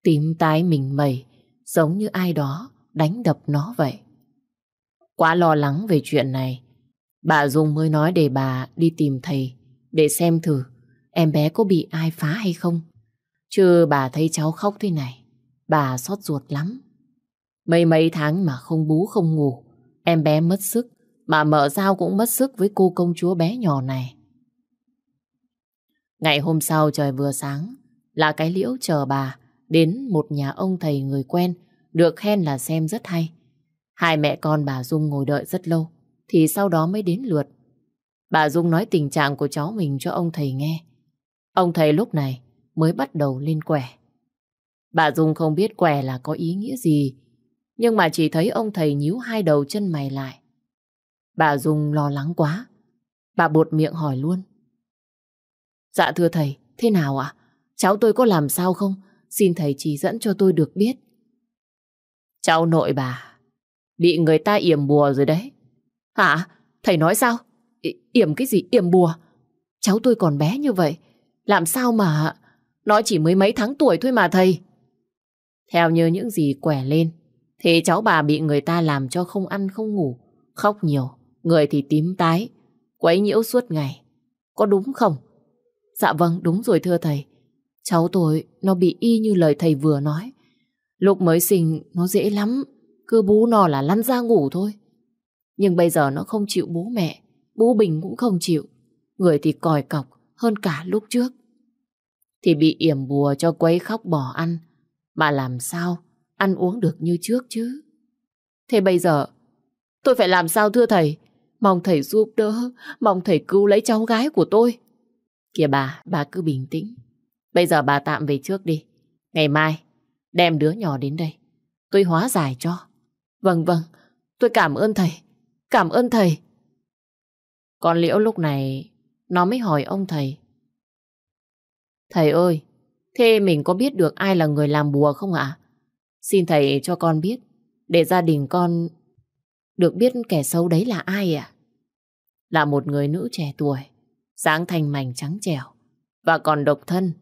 Tím tái mình mẩy, giống như ai đó đánh đập nó vậy. Quá lo lắng về chuyện này, bà Dung mới nói để bà đi tìm thầy để xem thử em bé có bị ai phá hay không. Chứ bà thấy cháu khóc thế này, bà xót ruột lắm. Mấy mấy tháng mà không bú không ngủ, em bé mất sức, bà mở giao cũng mất sức với cô công chúa bé nhỏ này. Ngày hôm sau trời vừa sáng, là cái liễu chờ bà đến một nhà ông thầy người quen, được khen là xem rất hay. Hai mẹ con bà Dung ngồi đợi rất lâu, thì sau đó mới đến lượt. Bà Dung nói tình trạng của cháu mình cho ông thầy nghe. Ông thầy lúc này mới bắt đầu lên quẻ. Bà Dung không biết quẻ là có ý nghĩa gì, nhưng mà chỉ thấy ông thầy nhíu hai đầu chân mày lại. Bà Dung lo lắng quá. Bà buột miệng hỏi luôn. Dạ thưa thầy, thế nào ạ? Cháu tôi có làm sao không? Xin thầy chỉ dẫn cho tôi được biết. Cháu nội bà, bị người ta yểm bùa rồi đấy. Hả? Thầy nói sao? I yểm cái gì? Yểm bùa? Cháu tôi còn bé như vậy. Làm sao mà... Nó chỉ mới mấy tháng tuổi thôi mà thầy. Theo như những gì quẻ lên, Thế cháu bà bị người ta làm cho không ăn không ngủ, khóc nhiều, người thì tím tái, quấy nhiễu suốt ngày. Có đúng không? Dạ vâng, đúng rồi thưa thầy. Cháu tôi nó bị y như lời thầy vừa nói. Lúc mới sinh nó dễ lắm, cứ bú nó là lăn ra ngủ thôi. Nhưng bây giờ nó không chịu bố mẹ, bố Bình cũng không chịu. Người thì còi cọc hơn cả lúc trước. Thì bị yểm bùa cho quấy khóc bỏ ăn. Bà làm sao ăn uống được như trước chứ. Thế bây giờ, tôi phải làm sao thưa thầy? Mong thầy giúp đỡ, mong thầy cứu lấy cháu gái của tôi. Kìa bà, bà cứ bình tĩnh. Bây giờ bà tạm về trước đi. Ngày mai, đem đứa nhỏ đến đây. Tôi hóa giải cho. Vâng vâng, tôi cảm ơn thầy. Cảm ơn thầy. Còn Liễu lúc này, nó mới hỏi ông thầy. Thầy ơi, thế mình có biết được ai là người làm bùa không ạ? Xin thầy cho con biết, để gia đình con được biết kẻ xấu đấy là ai à? Là một người nữ trẻ tuổi, dáng thành mảnh trắng trẻo và còn độc thân.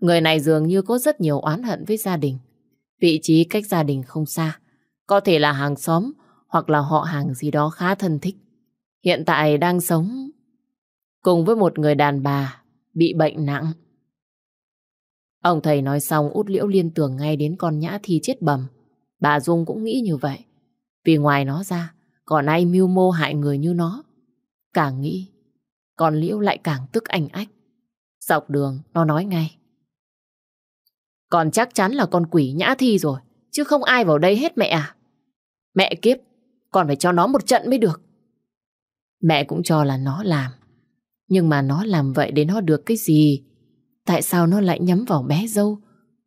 Người này dường như có rất nhiều oán hận với gia đình. Vị trí cách gia đình không xa, có thể là hàng xóm hoặc là họ hàng gì đó khá thân thích. Hiện tại đang sống cùng với một người đàn bà bị bệnh nặng. Ông thầy nói xong út liễu liên tưởng ngay đến con nhã thi chết bầm. Bà Dung cũng nghĩ như vậy. Vì ngoài nó ra, còn ai mưu mô hại người như nó. Càng nghĩ, con liễu lại càng tức ảnh ách. Dọc đường, nó nói ngay. Còn chắc chắn là con quỷ nhã thi rồi, chứ không ai vào đây hết mẹ à. Mẹ kiếp, còn phải cho nó một trận mới được. Mẹ cũng cho là nó làm. Nhưng mà nó làm vậy để nó được cái gì? Tại sao nó lại nhắm vào bé dâu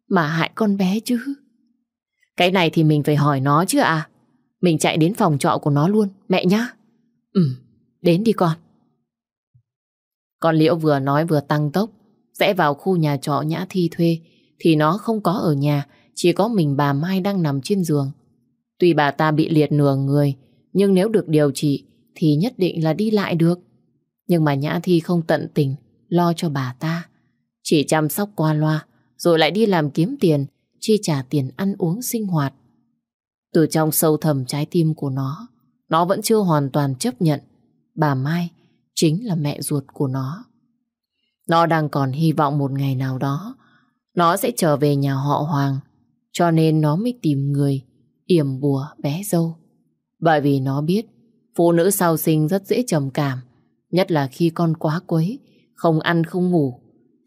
Mà hại con bé chứ Cái này thì mình phải hỏi nó chứ à Mình chạy đến phòng trọ của nó luôn Mẹ nhá Ừ đến đi con Con Liễu vừa nói vừa tăng tốc Rẽ vào khu nhà trọ Nhã Thi thuê Thì nó không có ở nhà Chỉ có mình bà Mai đang nằm trên giường Tuy bà ta bị liệt nửa người Nhưng nếu được điều trị Thì nhất định là đi lại được Nhưng mà Nhã Thi không tận tình Lo cho bà ta chỉ chăm sóc qua loa, rồi lại đi làm kiếm tiền, chi trả tiền ăn uống sinh hoạt. Từ trong sâu thầm trái tim của nó, nó vẫn chưa hoàn toàn chấp nhận bà Mai chính là mẹ ruột của nó. Nó đang còn hy vọng một ngày nào đó nó sẽ trở về nhà họ Hoàng, cho nên nó mới tìm người yểm bùa bé dâu. Bởi vì nó biết phụ nữ sau sinh rất dễ trầm cảm, nhất là khi con quá quấy, không ăn không ngủ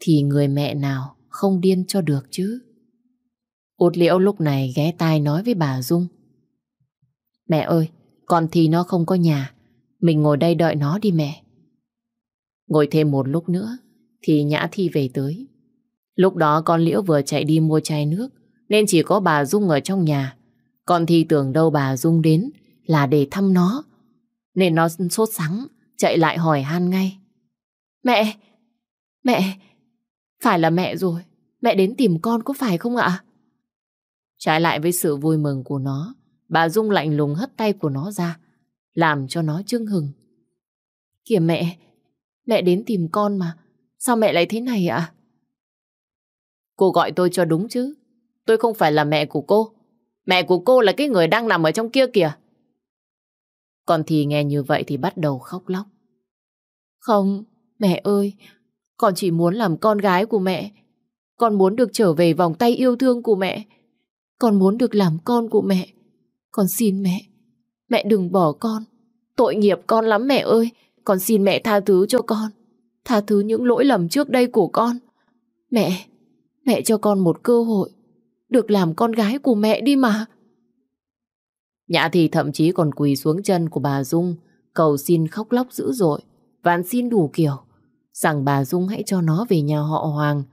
thì người mẹ nào không điên cho được chứ. Út liễu lúc này ghé tai nói với bà Dung. Mẹ ơi, con thì nó không có nhà, mình ngồi đây đợi nó đi mẹ. Ngồi thêm một lúc nữa thì Nhã Thi về tới. Lúc đó con Liễu vừa chạy đi mua chai nước nên chỉ có bà Dung ở trong nhà. Con Thi tưởng đâu bà Dung đến là để thăm nó. Nên nó sốt sắng chạy lại hỏi han ngay. Mẹ! Mẹ! Phải là mẹ rồi, mẹ đến tìm con có phải không ạ? Trái lại với sự vui mừng của nó, bà Dung lạnh lùng hất tay của nó ra, làm cho nó chưng hừng. Kìa mẹ, mẹ đến tìm con mà, sao mẹ lại thế này ạ? Cô gọi tôi cho đúng chứ, tôi không phải là mẹ của cô. Mẹ của cô là cái người đang nằm ở trong kia kìa. Còn thì nghe như vậy thì bắt đầu khóc lóc. Không, mẹ ơi, con chỉ muốn làm con gái của mẹ. Con muốn được trở về vòng tay yêu thương của mẹ. Con muốn được làm con của mẹ. Con xin mẹ. Mẹ đừng bỏ con. Tội nghiệp con lắm mẹ ơi. Con xin mẹ tha thứ cho con. Tha thứ những lỗi lầm trước đây của con. Mẹ, mẹ cho con một cơ hội. Được làm con gái của mẹ đi mà. Nhã thì thậm chí còn quỳ xuống chân của bà Dung, cầu xin khóc lóc dữ dội, vạn xin đủ kiểu rằng bà Dung hãy cho nó về nhà họ Hoàng.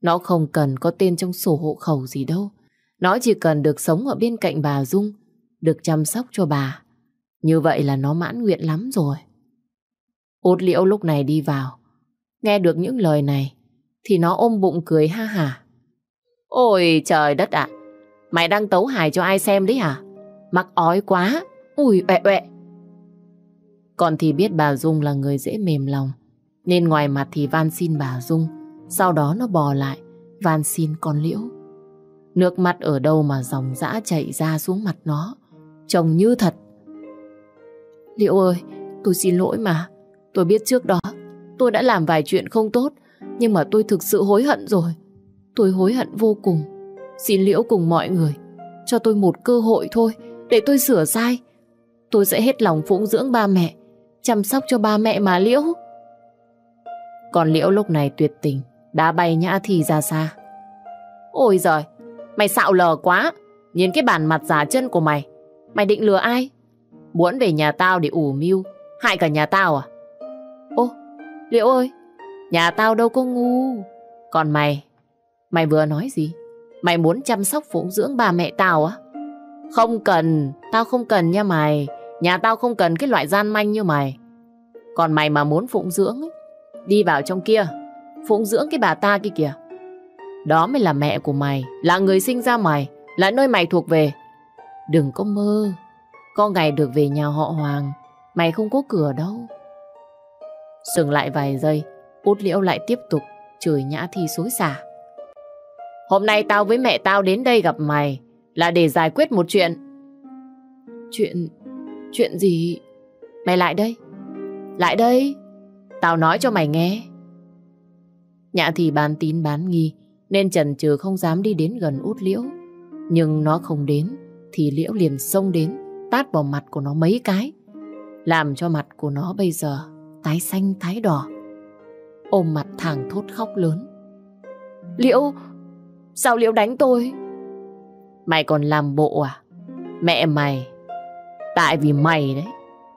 Nó không cần có tên trong sổ hộ khẩu gì đâu. Nó chỉ cần được sống ở bên cạnh bà Dung, được chăm sóc cho bà. Như vậy là nó mãn nguyện lắm rồi. Út liễu lúc này đi vào. Nghe được những lời này, thì nó ôm bụng cười ha hả. Ôi trời đất ạ, mày đang tấu hài cho ai xem đấy hả? Mặc ói quá, ui ẹ ẹ. Còn thì biết bà Dung là người dễ mềm lòng. Nên ngoài mặt thì van xin bà Dung Sau đó nó bò lại Van xin con Liễu Nước mắt ở đâu mà dòng dã chảy ra xuống mặt nó Trông như thật Liễu ơi Tôi xin lỗi mà Tôi biết trước đó tôi đã làm vài chuyện không tốt Nhưng mà tôi thực sự hối hận rồi Tôi hối hận vô cùng Xin Liễu cùng mọi người Cho tôi một cơ hội thôi Để tôi sửa sai Tôi sẽ hết lòng phụng dưỡng ba mẹ Chăm sóc cho ba mẹ mà Liễu còn Liễu lúc này tuyệt tình, đã bay Nhã thì ra xa. Ôi giời, mày xạo lờ quá, nhìn cái bản mặt giả chân của mày. Mày định lừa ai? Muốn về nhà tao để ủ mưu, hại cả nhà tao à? Ô, Liễu ơi, nhà tao đâu có ngu. Còn mày, mày vừa nói gì? Mày muốn chăm sóc phụng dưỡng bà mẹ tao á? Không cần, tao không cần nha mày. Nhà tao không cần cái loại gian manh như mày. Còn mày mà muốn phụng dưỡng ấy, Đi vào trong kia Phụng dưỡng cái bà ta kia kìa Đó mới là mẹ của mày Là người sinh ra mày Là nơi mày thuộc về Đừng có mơ Có ngày được về nhà họ Hoàng Mày không có cửa đâu Dừng lại vài giây Út liễu lại tiếp tục Chửi nhã thi xối xả Hôm nay tao với mẹ tao đến đây gặp mày Là để giải quyết một chuyện Chuyện... chuyện gì? Mày lại đây Lại đây Tao nói cho mày nghe. Nhã thì bán tín bán nghi, nên trần trừ không dám đi đến gần út liễu. Nhưng nó không đến, thì liễu liền xông đến, tát vào mặt của nó mấy cái. Làm cho mặt của nó bây giờ tái xanh tái đỏ. Ôm mặt thẳng thốt khóc lớn. Liễu, sao Liễu đánh tôi? Mày còn làm bộ à? Mẹ mày, tại vì mày đấy,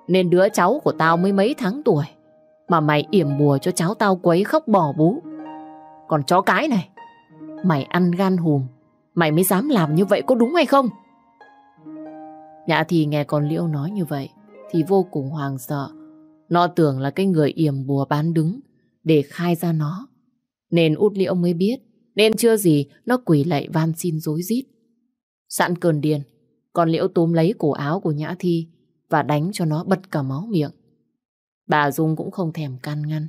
nên đứa cháu của tao mới mấy tháng tuổi. Mà mày yểm bùa cho cháu tao quấy khóc bỏ bú Còn chó cái này Mày ăn gan hùm Mày mới dám làm như vậy có đúng hay không Nhã thì nghe con Liễu nói như vậy Thì vô cùng hoàng sợ Nó tưởng là cái người yểm bùa bán đứng Để khai ra nó Nên út Liễu mới biết Nên chưa gì nó quỳ lạy van xin dối rít Sẵn cơn điên Con Liễu túm lấy cổ áo của Nhã Thi Và đánh cho nó bật cả máu miệng Bà Dung cũng không thèm can ngăn.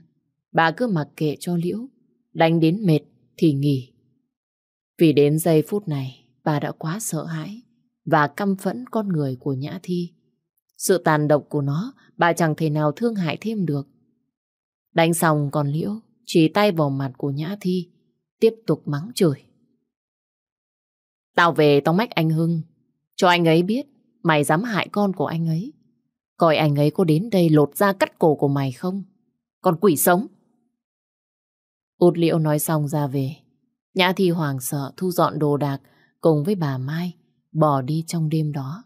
Bà cứ mặc kệ cho Liễu. Đánh đến mệt thì nghỉ. Vì đến giây phút này, bà đã quá sợ hãi và căm phẫn con người của Nhã Thi. Sự tàn độc của nó, bà chẳng thể nào thương hại thêm được. Đánh xong còn Liễu chỉ tay vào mặt của Nhã Thi, tiếp tục mắng chửi. Tao về tao mách anh Hưng, cho anh ấy biết mày dám hại con của anh ấy. Coi anh ấy có đến đây lột ra cắt cổ của mày không? Còn quỷ sống! Út liễu nói xong ra về. Nhã Thi hoàng sợ thu dọn đồ đạc cùng với bà Mai, bỏ đi trong đêm đó.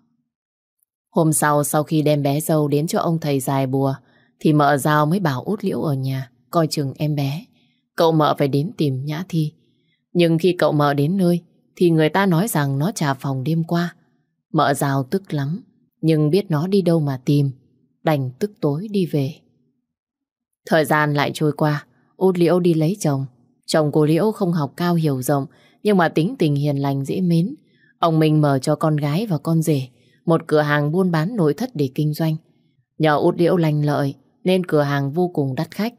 Hôm sau, sau khi đem bé dâu đến cho ông thầy dài bùa, thì mợ giao mới bảo út liễu ở nhà, coi chừng em bé. Cậu mợ phải đến tìm Nhã Thi. Nhưng khi cậu mợ đến nơi, thì người ta nói rằng nó trả phòng đêm qua. Mợ giao tức lắm, nhưng biết nó đi đâu mà tìm, đành tức tối đi về. Thời gian lại trôi qua, Út Liễu đi lấy chồng. Chồng cô Liễu không học cao hiểu rộng, nhưng mà tính tình hiền lành dễ mến. Ông Minh mở cho con gái và con rể một cửa hàng buôn bán nội thất để kinh doanh. Nhờ Út Liễu lành lợi nên cửa hàng vô cùng đắt khách.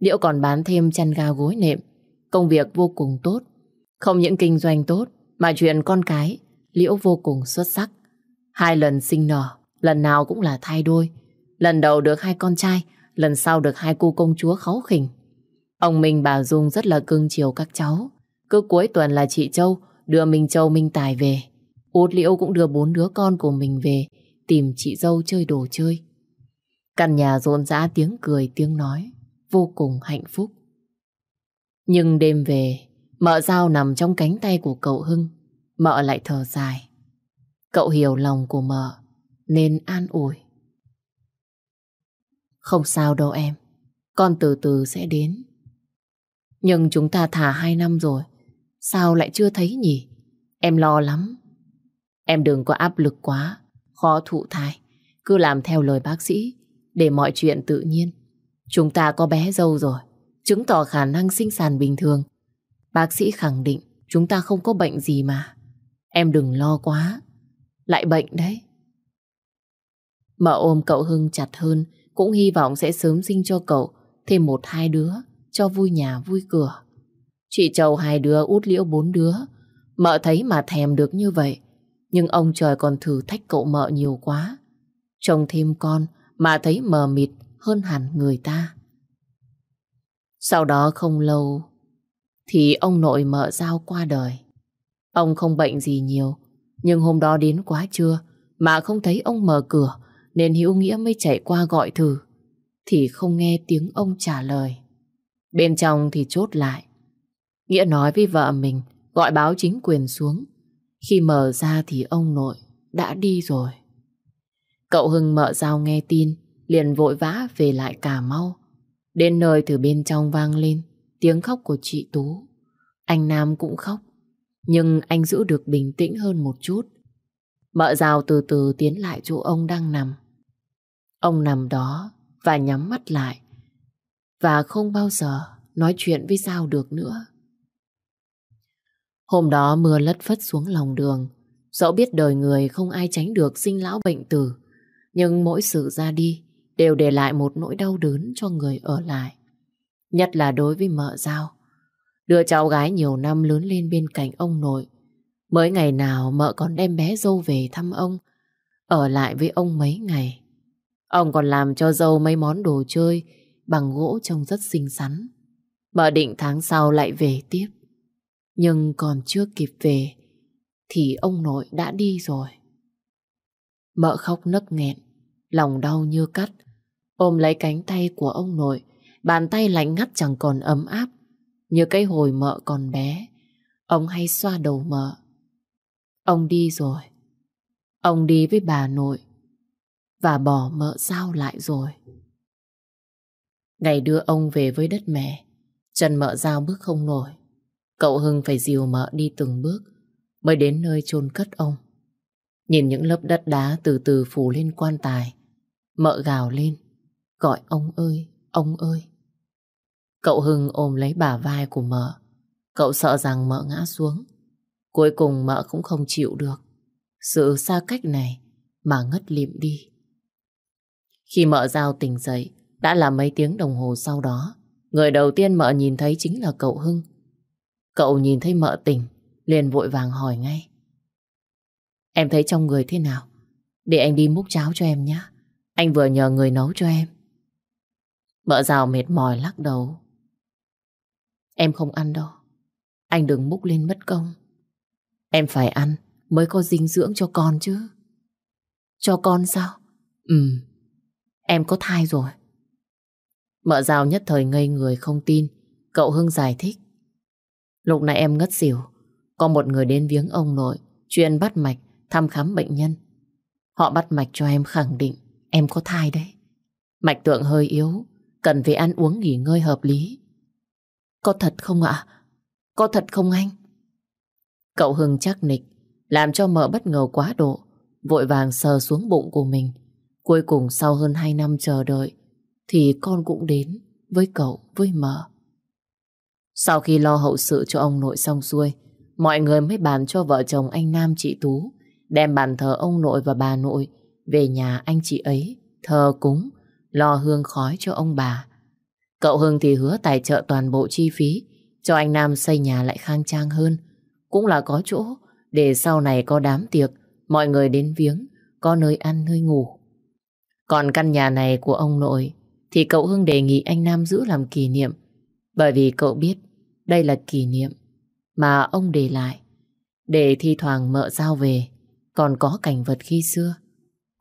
Liễu còn bán thêm chăn ga gối nệm. Công việc vô cùng tốt. Không những kinh doanh tốt mà chuyện con cái Liễu vô cùng xuất sắc. Hai lần sinh nở, lần nào cũng là thai đôi. Lần đầu được hai con trai, lần sau được hai cô công chúa kháu khỉnh. Ông Minh bà Dung rất là cưng chiều các cháu. Cứ cuối tuần là chị Châu đưa Minh Châu Minh Tài về. Út Liễu cũng đưa bốn đứa con của mình về tìm chị dâu chơi đồ chơi. Căn nhà rộn rã tiếng cười tiếng nói, vô cùng hạnh phúc. Nhưng đêm về, mợ dao nằm trong cánh tay của cậu Hưng, mợ lại thở dài. Cậu hiểu lòng của mợ nên an ủi. Không sao đâu em, con từ từ sẽ đến. Nhưng chúng ta thả hai năm rồi, sao lại chưa thấy nhỉ? Em lo lắm. Em đừng có áp lực quá, khó thụ thai. Cứ làm theo lời bác sĩ, để mọi chuyện tự nhiên. Chúng ta có bé dâu rồi, chứng tỏ khả năng sinh sản bình thường. Bác sĩ khẳng định chúng ta không có bệnh gì mà. Em đừng lo quá lại bệnh đấy. Mà ôm cậu Hưng chặt hơn, cũng hy vọng sẽ sớm sinh cho cậu thêm một hai đứa, cho vui nhà vui cửa. Chị chầu hai đứa, út liễu bốn đứa. Mợ thấy mà thèm được như vậy. Nhưng ông trời còn thử thách cậu mợ nhiều quá. Chồng thêm con mà thấy mờ mịt hơn hẳn người ta. Sau đó không lâu thì ông nội mợ giao qua đời. Ông không bệnh gì nhiều nhưng hôm đó đến quá trưa mà không thấy ông mở cửa nên Hữu Nghĩa mới chạy qua gọi thử. Thì không nghe tiếng ông trả lời. Bên trong thì chốt lại. Nghĩa nói với vợ mình gọi báo chính quyền xuống. Khi mở ra thì ông nội đã đi rồi. Cậu Hưng mở dao nghe tin liền vội vã về lại Cà Mau. Đến nơi từ bên trong vang lên tiếng khóc của chị Tú. Anh Nam cũng khóc. Nhưng anh giữ được bình tĩnh hơn một chút. Mợ rào từ từ tiến lại chỗ ông đang nằm. Ông nằm đó và nhắm mắt lại. Và không bao giờ nói chuyện với Giao được nữa. Hôm đó mưa lất phất xuống lòng đường. Dẫu biết đời người không ai tránh được sinh lão bệnh tử. Nhưng mỗi sự ra đi đều để lại một nỗi đau đớn cho người ở lại. Nhất là đối với mợ Giao. Đưa cháu gái nhiều năm lớn lên bên cạnh ông nội. Mới ngày nào mợ còn đem bé dâu về thăm ông, ở lại với ông mấy ngày. Ông còn làm cho dâu mấy món đồ chơi bằng gỗ trông rất xinh xắn. Mợ định tháng sau lại về tiếp. Nhưng còn chưa kịp về thì ông nội đã đi rồi. Mợ khóc nấc nghẹn, lòng đau như cắt. Ôm lấy cánh tay của ông nội, bàn tay lạnh ngắt chẳng còn ấm áp như cái hồi mợ còn bé, ông hay xoa đầu mợ. Ông đi rồi. Ông đi với bà nội và bỏ mợ sao lại rồi. Ngày đưa ông về với đất mẹ, chân mợ giao bước không nổi. Cậu Hưng phải dìu mợ đi từng bước mới đến nơi chôn cất ông. Nhìn những lớp đất đá từ từ phủ lên quan tài, mợ gào lên, gọi ông ơi, ông ơi. Cậu Hưng ôm lấy bả vai của mợ. Cậu sợ rằng mợ ngã xuống. Cuối cùng mợ cũng không chịu được. Sự xa cách này mà ngất lịm đi. Khi mợ giao tỉnh dậy, đã là mấy tiếng đồng hồ sau đó. Người đầu tiên mợ nhìn thấy chính là cậu Hưng. Cậu nhìn thấy mợ tỉnh, liền vội vàng hỏi ngay. Em thấy trong người thế nào? Để anh đi múc cháo cho em nhé. Anh vừa nhờ người nấu cho em. Mợ rào mệt mỏi lắc đầu. Em không ăn đâu. Anh đừng múc lên mất công. Em phải ăn mới có dinh dưỡng cho con chứ. Cho con sao? Ừ, em có thai rồi. Mợ rào nhất thời ngây người không tin. Cậu Hưng giải thích. Lúc này em ngất xỉu. Có một người đến viếng ông nội, chuyên bắt mạch, thăm khám bệnh nhân. Họ bắt mạch cho em khẳng định em có thai đấy. Mạch tượng hơi yếu, cần phải ăn uống nghỉ ngơi hợp lý. Có thật không ạ? Có thật không anh? Cậu Hưng chắc nịch, làm cho mợ bất ngờ quá độ, vội vàng sờ xuống bụng của mình. Cuối cùng sau hơn 2 năm chờ đợi, thì con cũng đến với cậu, với mợ. Sau khi lo hậu sự cho ông nội xong xuôi, mọi người mới bàn cho vợ chồng anh Nam chị Tú, đem bàn thờ ông nội và bà nội về nhà anh chị ấy, thờ cúng, lo hương khói cho ông bà. Cậu Hưng thì hứa tài trợ toàn bộ chi phí cho anh Nam xây nhà lại khang trang hơn. Cũng là có chỗ để sau này có đám tiệc, mọi người đến viếng, có nơi ăn, nơi ngủ. Còn căn nhà này của ông nội thì cậu Hưng đề nghị anh Nam giữ làm kỷ niệm bởi vì cậu biết đây là kỷ niệm mà ông để lại để thi thoảng mợ giao về còn có cảnh vật khi xưa.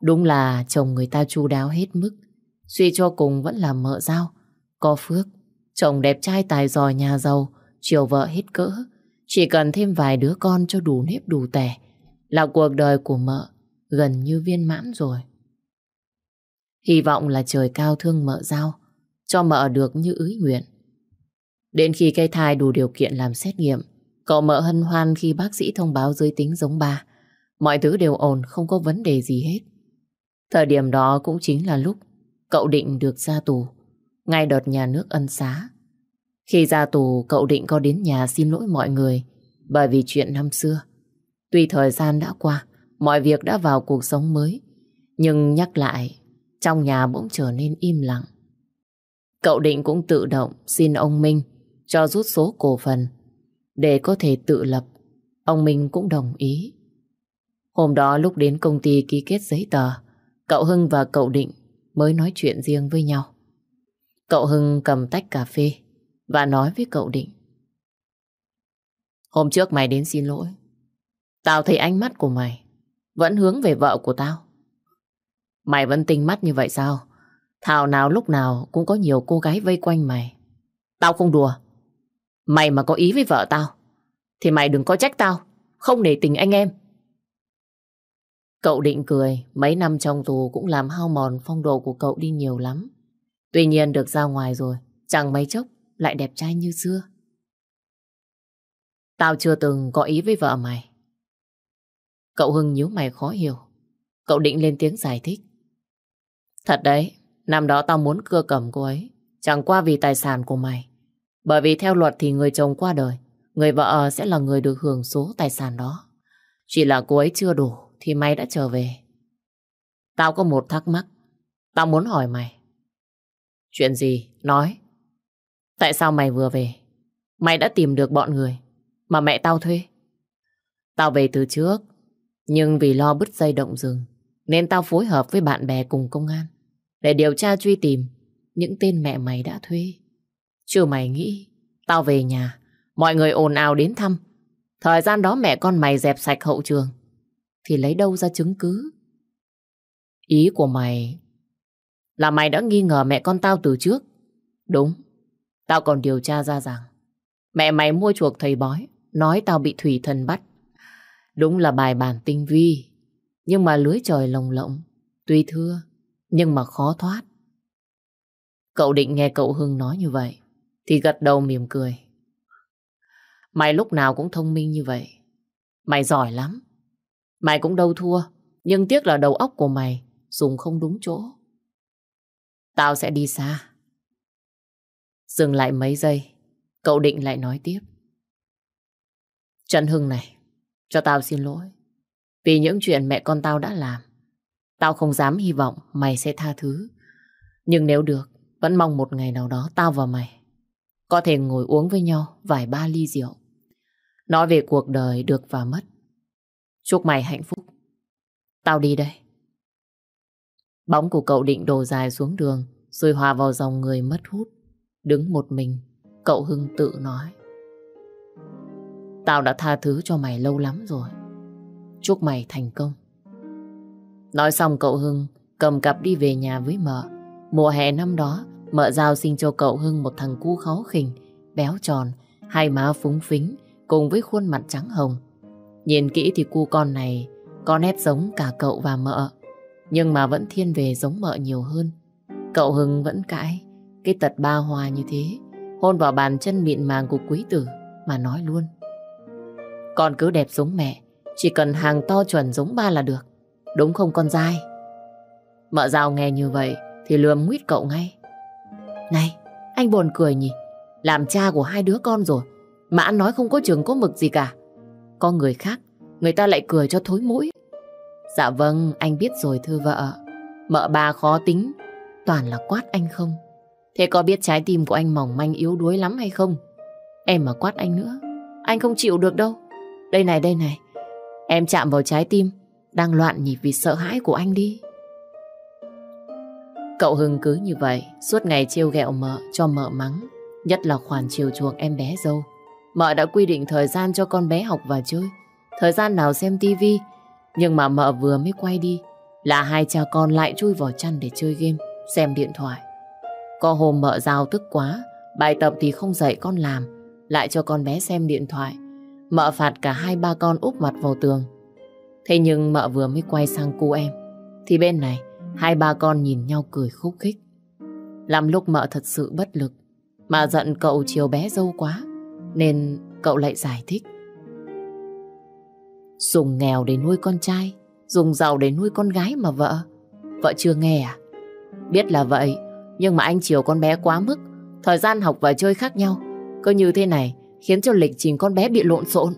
Đúng là chồng người ta chu đáo hết mức suy cho cùng vẫn là mợ giao có phước, chồng đẹp trai tài giỏi nhà giàu, chiều vợ hết cỡ. Chỉ cần thêm vài đứa con cho đủ nếp đủ tẻ là cuộc đời của mợ gần như viên mãn rồi. Hy vọng là trời cao thương mợ giao, cho mợ được như ưới nguyện. Đến khi cây thai đủ điều kiện làm xét nghiệm, cậu mợ hân hoan khi bác sĩ thông báo giới tính giống ba. Mọi thứ đều ổn, không có vấn đề gì hết. Thời điểm đó cũng chính là lúc cậu định được ra tù ngay đợt nhà nước ân xá. Khi ra tù, cậu định có đến nhà xin lỗi mọi người bởi vì chuyện năm xưa. Tuy thời gian đã qua, mọi việc đã vào cuộc sống mới, nhưng nhắc lại, trong nhà bỗng trở nên im lặng. Cậu định cũng tự động xin ông Minh cho rút số cổ phần để có thể tự lập. Ông Minh cũng đồng ý. Hôm đó lúc đến công ty ký kết giấy tờ, cậu Hưng và cậu Định mới nói chuyện riêng với nhau. Cậu Hưng cầm tách cà phê và nói với cậu Định. Hôm trước mày đến xin lỗi. Tao thấy ánh mắt của mày vẫn hướng về vợ của tao. Mày vẫn tinh mắt như vậy sao? Thảo nào lúc nào cũng có nhiều cô gái vây quanh mày. Tao không đùa. Mày mà có ý với vợ tao thì mày đừng có trách tao. Không để tình anh em. Cậu định cười, mấy năm trong tù cũng làm hao mòn phong độ của cậu đi nhiều lắm. Tuy nhiên được ra ngoài rồi, chẳng mấy chốc lại đẹp trai như xưa. Tao chưa từng có ý với vợ mày. Cậu Hưng nhíu mày khó hiểu. Cậu định lên tiếng giải thích. Thật đấy, năm đó tao muốn cưa cầm cô ấy. Chẳng qua vì tài sản của mày. Bởi vì theo luật thì người chồng qua đời, người vợ sẽ là người được hưởng số tài sản đó. Chỉ là cô ấy chưa đủ thì mày đã trở về. Tao có một thắc mắc. Tao muốn hỏi mày. Chuyện gì? Nói. Tại sao mày vừa về? Mày đã tìm được bọn người mà mẹ tao thuê. Tao về từ trước, nhưng vì lo bứt dây động rừng, nên tao phối hợp với bạn bè cùng công an để điều tra truy tìm những tên mẹ mày đã thuê. Chưa mày nghĩ, tao về nhà, mọi người ồn ào đến thăm. Thời gian đó mẹ con mày dẹp sạch hậu trường, thì lấy đâu ra chứng cứ? Ý của mày là mày đã nghi ngờ mẹ con tao từ trước. Đúng, tao còn điều tra ra rằng mẹ mày mua chuộc thầy bói, nói tao bị thủy thần bắt. Đúng là bài bản tinh vi, nhưng mà lưới trời lồng lộng, tuy thưa, nhưng mà khó thoát. Cậu định nghe cậu Hưng nói như vậy, thì gật đầu mỉm cười. Mày lúc nào cũng thông minh như vậy. Mày giỏi lắm. Mày cũng đâu thua, nhưng tiếc là đầu óc của mày dùng không đúng chỗ. Tao sẽ đi xa. Dừng lại mấy giây, cậu định lại nói tiếp. Trần Hưng này, cho tao xin lỗi. Vì những chuyện mẹ con tao đã làm, tao không dám hy vọng mày sẽ tha thứ. Nhưng nếu được, vẫn mong một ngày nào đó tao và mày có thể ngồi uống với nhau vài ba ly rượu. Nói về cuộc đời được và mất. Chúc mày hạnh phúc. Tao đi đây. Bóng của cậu định đồ dài xuống đường rồi hòa vào dòng người mất hút. Đứng một mình, cậu Hưng tự nói. Tao đã tha thứ cho mày lâu lắm rồi. Chúc mày thành công. Nói xong cậu Hưng cầm cặp đi về nhà với mợ. Mùa hè năm đó, mợ giao sinh cho cậu Hưng một thằng cu khó khỉnh, béo tròn, hai má phúng phính cùng với khuôn mặt trắng hồng. Nhìn kỹ thì cu con này có nét giống cả cậu và mợ. Nhưng mà vẫn thiên về giống mợ nhiều hơn. Cậu Hưng vẫn cãi. Cái tật ba hoa như thế. Hôn vào bàn chân mịn màng của quý tử mà nói luôn. Con cứ đẹp giống mẹ. Chỉ cần hàng to chuẩn giống ba là được. Đúng không con dai? Mợ rào nghe như vậy thì lườm nguyết cậu ngay. Này, anh buồn cười nhỉ? Làm cha của hai đứa con rồi. Mà ăn nói không có trường có mực gì cả. Có người khác, người ta lại cười cho thối mũi. Dạ vâng, anh biết rồi thưa vợ. Mợ bà khó tính, toàn là quát anh không. Thế có biết trái tim của anh mỏng manh yếu đuối lắm hay không? Em mà quát anh nữa, anh không chịu được đâu. Đây này, đây này, em chạm vào trái tim, đang loạn nhịp vì sợ hãi của anh đi. Cậu Hưng cứ như vậy, suốt ngày trêu ghẹo mợ cho mợ mắng, nhất là khoản chiều chuộng em bé dâu. Mợ đã quy định thời gian cho con bé học và chơi, thời gian nào xem tivi, nhưng mà mợ vừa mới quay đi là hai cha con lại chui vào chăn để chơi game, xem điện thoại. Có hôm mợ giao tức quá, bài tập thì không dạy con làm, lại cho con bé xem điện thoại. Mợ phạt cả hai ba con úp mặt vào tường. Thế nhưng mợ vừa mới quay sang cô em, thì bên này hai ba con nhìn nhau cười khúc khích. Làm lúc mợ thật sự bất lực, mà giận cậu chiều bé dâu quá, nên cậu lại giải thích. Dùng nghèo để nuôi con trai, dùng giàu để nuôi con gái mà vợ. Vợ chưa nghe à? Biết là vậy, nhưng mà anh chiều con bé quá mức, thời gian học và chơi khác nhau. Cứ như thế này khiến cho lịch trình con bé bị lộn xộn.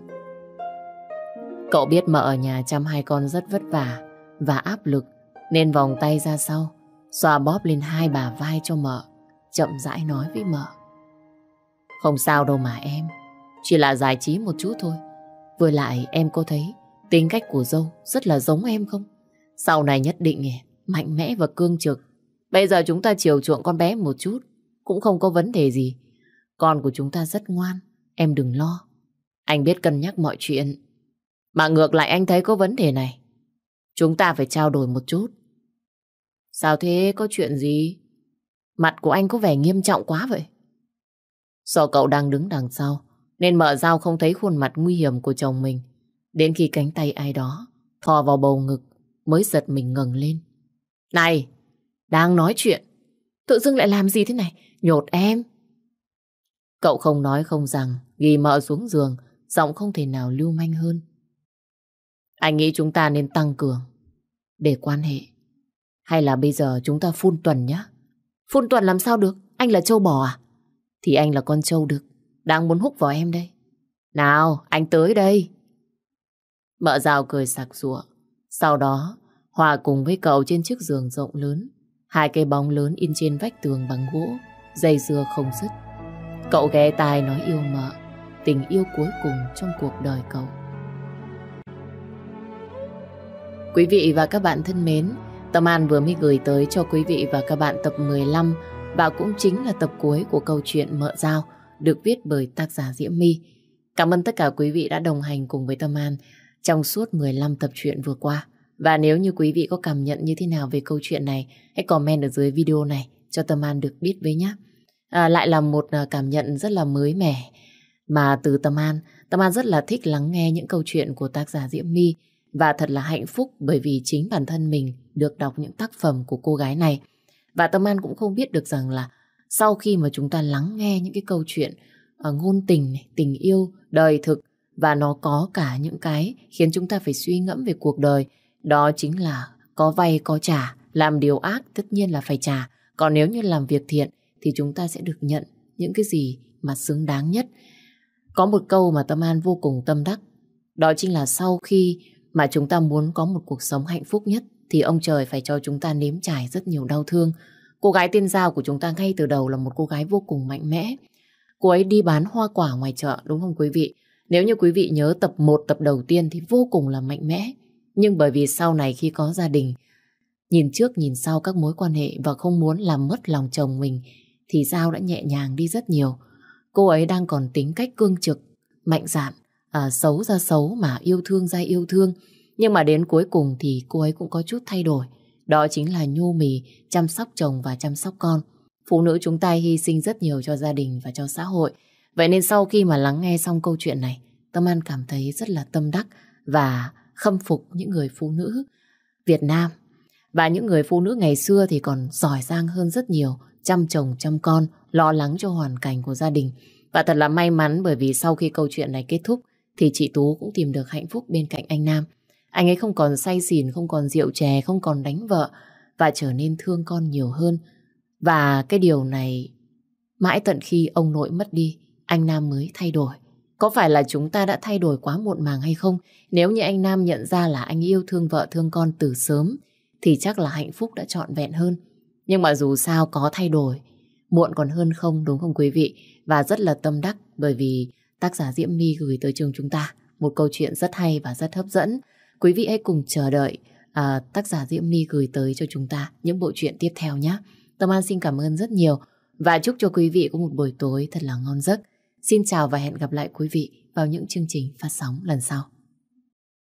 Cậu biết mợ ở nhà chăm hai con rất vất vả và áp lực nên vòng tay ra sau, xoa bóp lên hai bà vai cho mợ, chậm rãi nói với mợ. Không sao đâu mà em, chỉ là giải trí một chút thôi. Với lại em có thấy tính cách của dâu rất là giống em không? Sau này nhất định mạnh mẽ và cương trực. Bây giờ chúng ta chiều chuộng con bé một chút, cũng không có vấn đề gì. Con của chúng ta rất ngoan, em đừng lo. Anh biết cân nhắc mọi chuyện. Mà ngược lại anh thấy có vấn đề này. Chúng ta phải trao đổi một chút. Sao thế, có chuyện gì? Mặt của anh có vẻ nghiêm trọng quá vậy. Do cậu đang đứng đằng sau, nên mợ dao không thấy khuôn mặt nguy hiểm của chồng mình. Đến khi cánh tay ai đó thò vào bầu ngực mới giật mình ngẩng lên. Này, đang nói chuyện, tự dưng lại làm gì thế này, nhột em. Cậu không nói không rằng, ghi mợ xuống giường, giọng không thể nào lưu manh hơn. Anh nghĩ chúng ta nên tăng cường để quan hệ. Hay là bây giờ chúng ta phun tuần nhá. Phun tuần làm sao được? Anh là châu bò à? Thì anh là con châu được. Đang muốn hút vào em đây. Nào, anh tới đây. Mợ rào cười sặc sụa. Sau đó, Hòa cùng với cậu trên chiếc giường rộng lớn. Hai cây bóng lớn in trên vách tường bằng gỗ, dây dưa không dứt. Cậu ghé tai nói yêu mợ, tình yêu cuối cùng trong cuộc đời cậu. Quý vị và các bạn thân mến, Tâm An vừa mới gửi tới cho quý vị và các bạn tập 15 và cũng chính là tập cuối của câu chuyện Mợ Giao được viết bởi tác giả Diễm My. Cảm ơn tất cả quý vị đã đồng hành cùng với Tâm An trong suốt 15 tập truyện vừa qua. Và nếu như quý vị có cảm nhận như thế nào về câu chuyện này, hãy comment ở dưới video này cho Tâm An được biết với nhé. À, lại là một à, cảm nhận rất là mới mẻ mà từ Tâm An. Tâm An rất là thích lắng nghe những câu chuyện của tác giả Diễm My và thật là hạnh phúc bởi vì chính bản thân mình được đọc những tác phẩm của cô gái này. Và Tâm An cũng không biết được rằng là sau khi mà chúng ta lắng nghe những cái câu chuyện uh, ngôn tình, này, tình yêu, đời thực và nó có cả những cái khiến chúng ta phải suy ngẫm về cuộc đời. Đó chính là có vay có trả, làm điều ác tất nhiên là phải trả. Còn nếu như làm việc thiện thì chúng ta sẽ được nhận những cái gì mà xứng đáng nhất. Có một câu mà Tâm An vô cùng tâm đắc. Đó chính là sau khi mà chúng ta muốn có một cuộc sống hạnh phúc nhất thì ông trời phải cho chúng ta nếm trải rất nhiều đau thương. Cô gái tên Giao của chúng ta ngay từ đầu là một cô gái vô cùng mạnh mẽ. Cô ấy đi bán hoa quả ngoài chợ, đúng không quý vị? Nếu như quý vị nhớ tập 1, tập đầu tiên thì vô cùng là mạnh mẽ. Nhưng bởi vì sau này khi có gia đình, nhìn trước nhìn sau các mối quan hệ và không muốn làm mất lòng chồng mình, thì Giao đã nhẹ nhàng đi rất nhiều. Cô ấy đang còn tính cách cương trực, mạnh dạn, à, xấu ra xấu mà yêu thương ra yêu thương. Nhưng mà đến cuối cùng thì cô ấy cũng có chút thay đổi. Đó chính là nhu mì, chăm sóc chồng và chăm sóc con. Phụ nữ chúng ta hy sinh rất nhiều cho gia đình và cho xã hội. Vậy nên sau khi mà lắng nghe xong câu chuyện này, Tâm An cảm thấy rất là tâm đắc và khâm phục những người phụ nữ Việt Nam. Và những người phụ nữ ngày xưa thì còn giỏi giang hơn rất nhiều, chăm chồng chăm con, lo lắng cho hoàn cảnh của gia đình. Và thật là may mắn bởi vì sau khi câu chuyện này kết thúc thì chị Tú cũng tìm được hạnh phúc bên cạnh anh Nam. Anh ấy không còn say xỉn, không còn rượu chè, không còn đánh vợ và trở nên thương con nhiều hơn. Và cái điều này mãi tận khi ông nội mất đi, anh Nam mới thay đổi. Có phải là chúng ta đã thay đổi quá muộn màng hay không? Nếu như anh Nam nhận ra là anh yêu thương vợ thương con từ sớm thì chắc là hạnh phúc đã trọn vẹn hơn. Nhưng mà dù sao có thay đổi, muộn còn hơn không đúng không quý vị? Và rất là tâm đắc bởi vì tác giả Diễm My gửi tới trường chúng ta một câu chuyện rất hay và rất hấp dẫn. Quý vị hãy cùng chờ đợi à, tác giả Diễm My gửi tới cho chúng ta những bộ truyện tiếp theo nhé. Tâm An xin cảm ơn rất nhiều và chúc cho quý vị có một buổi tối thật là ngon giấc. Xin chào và hẹn gặp lại quý vị vào những chương trình phát sóng lần sau.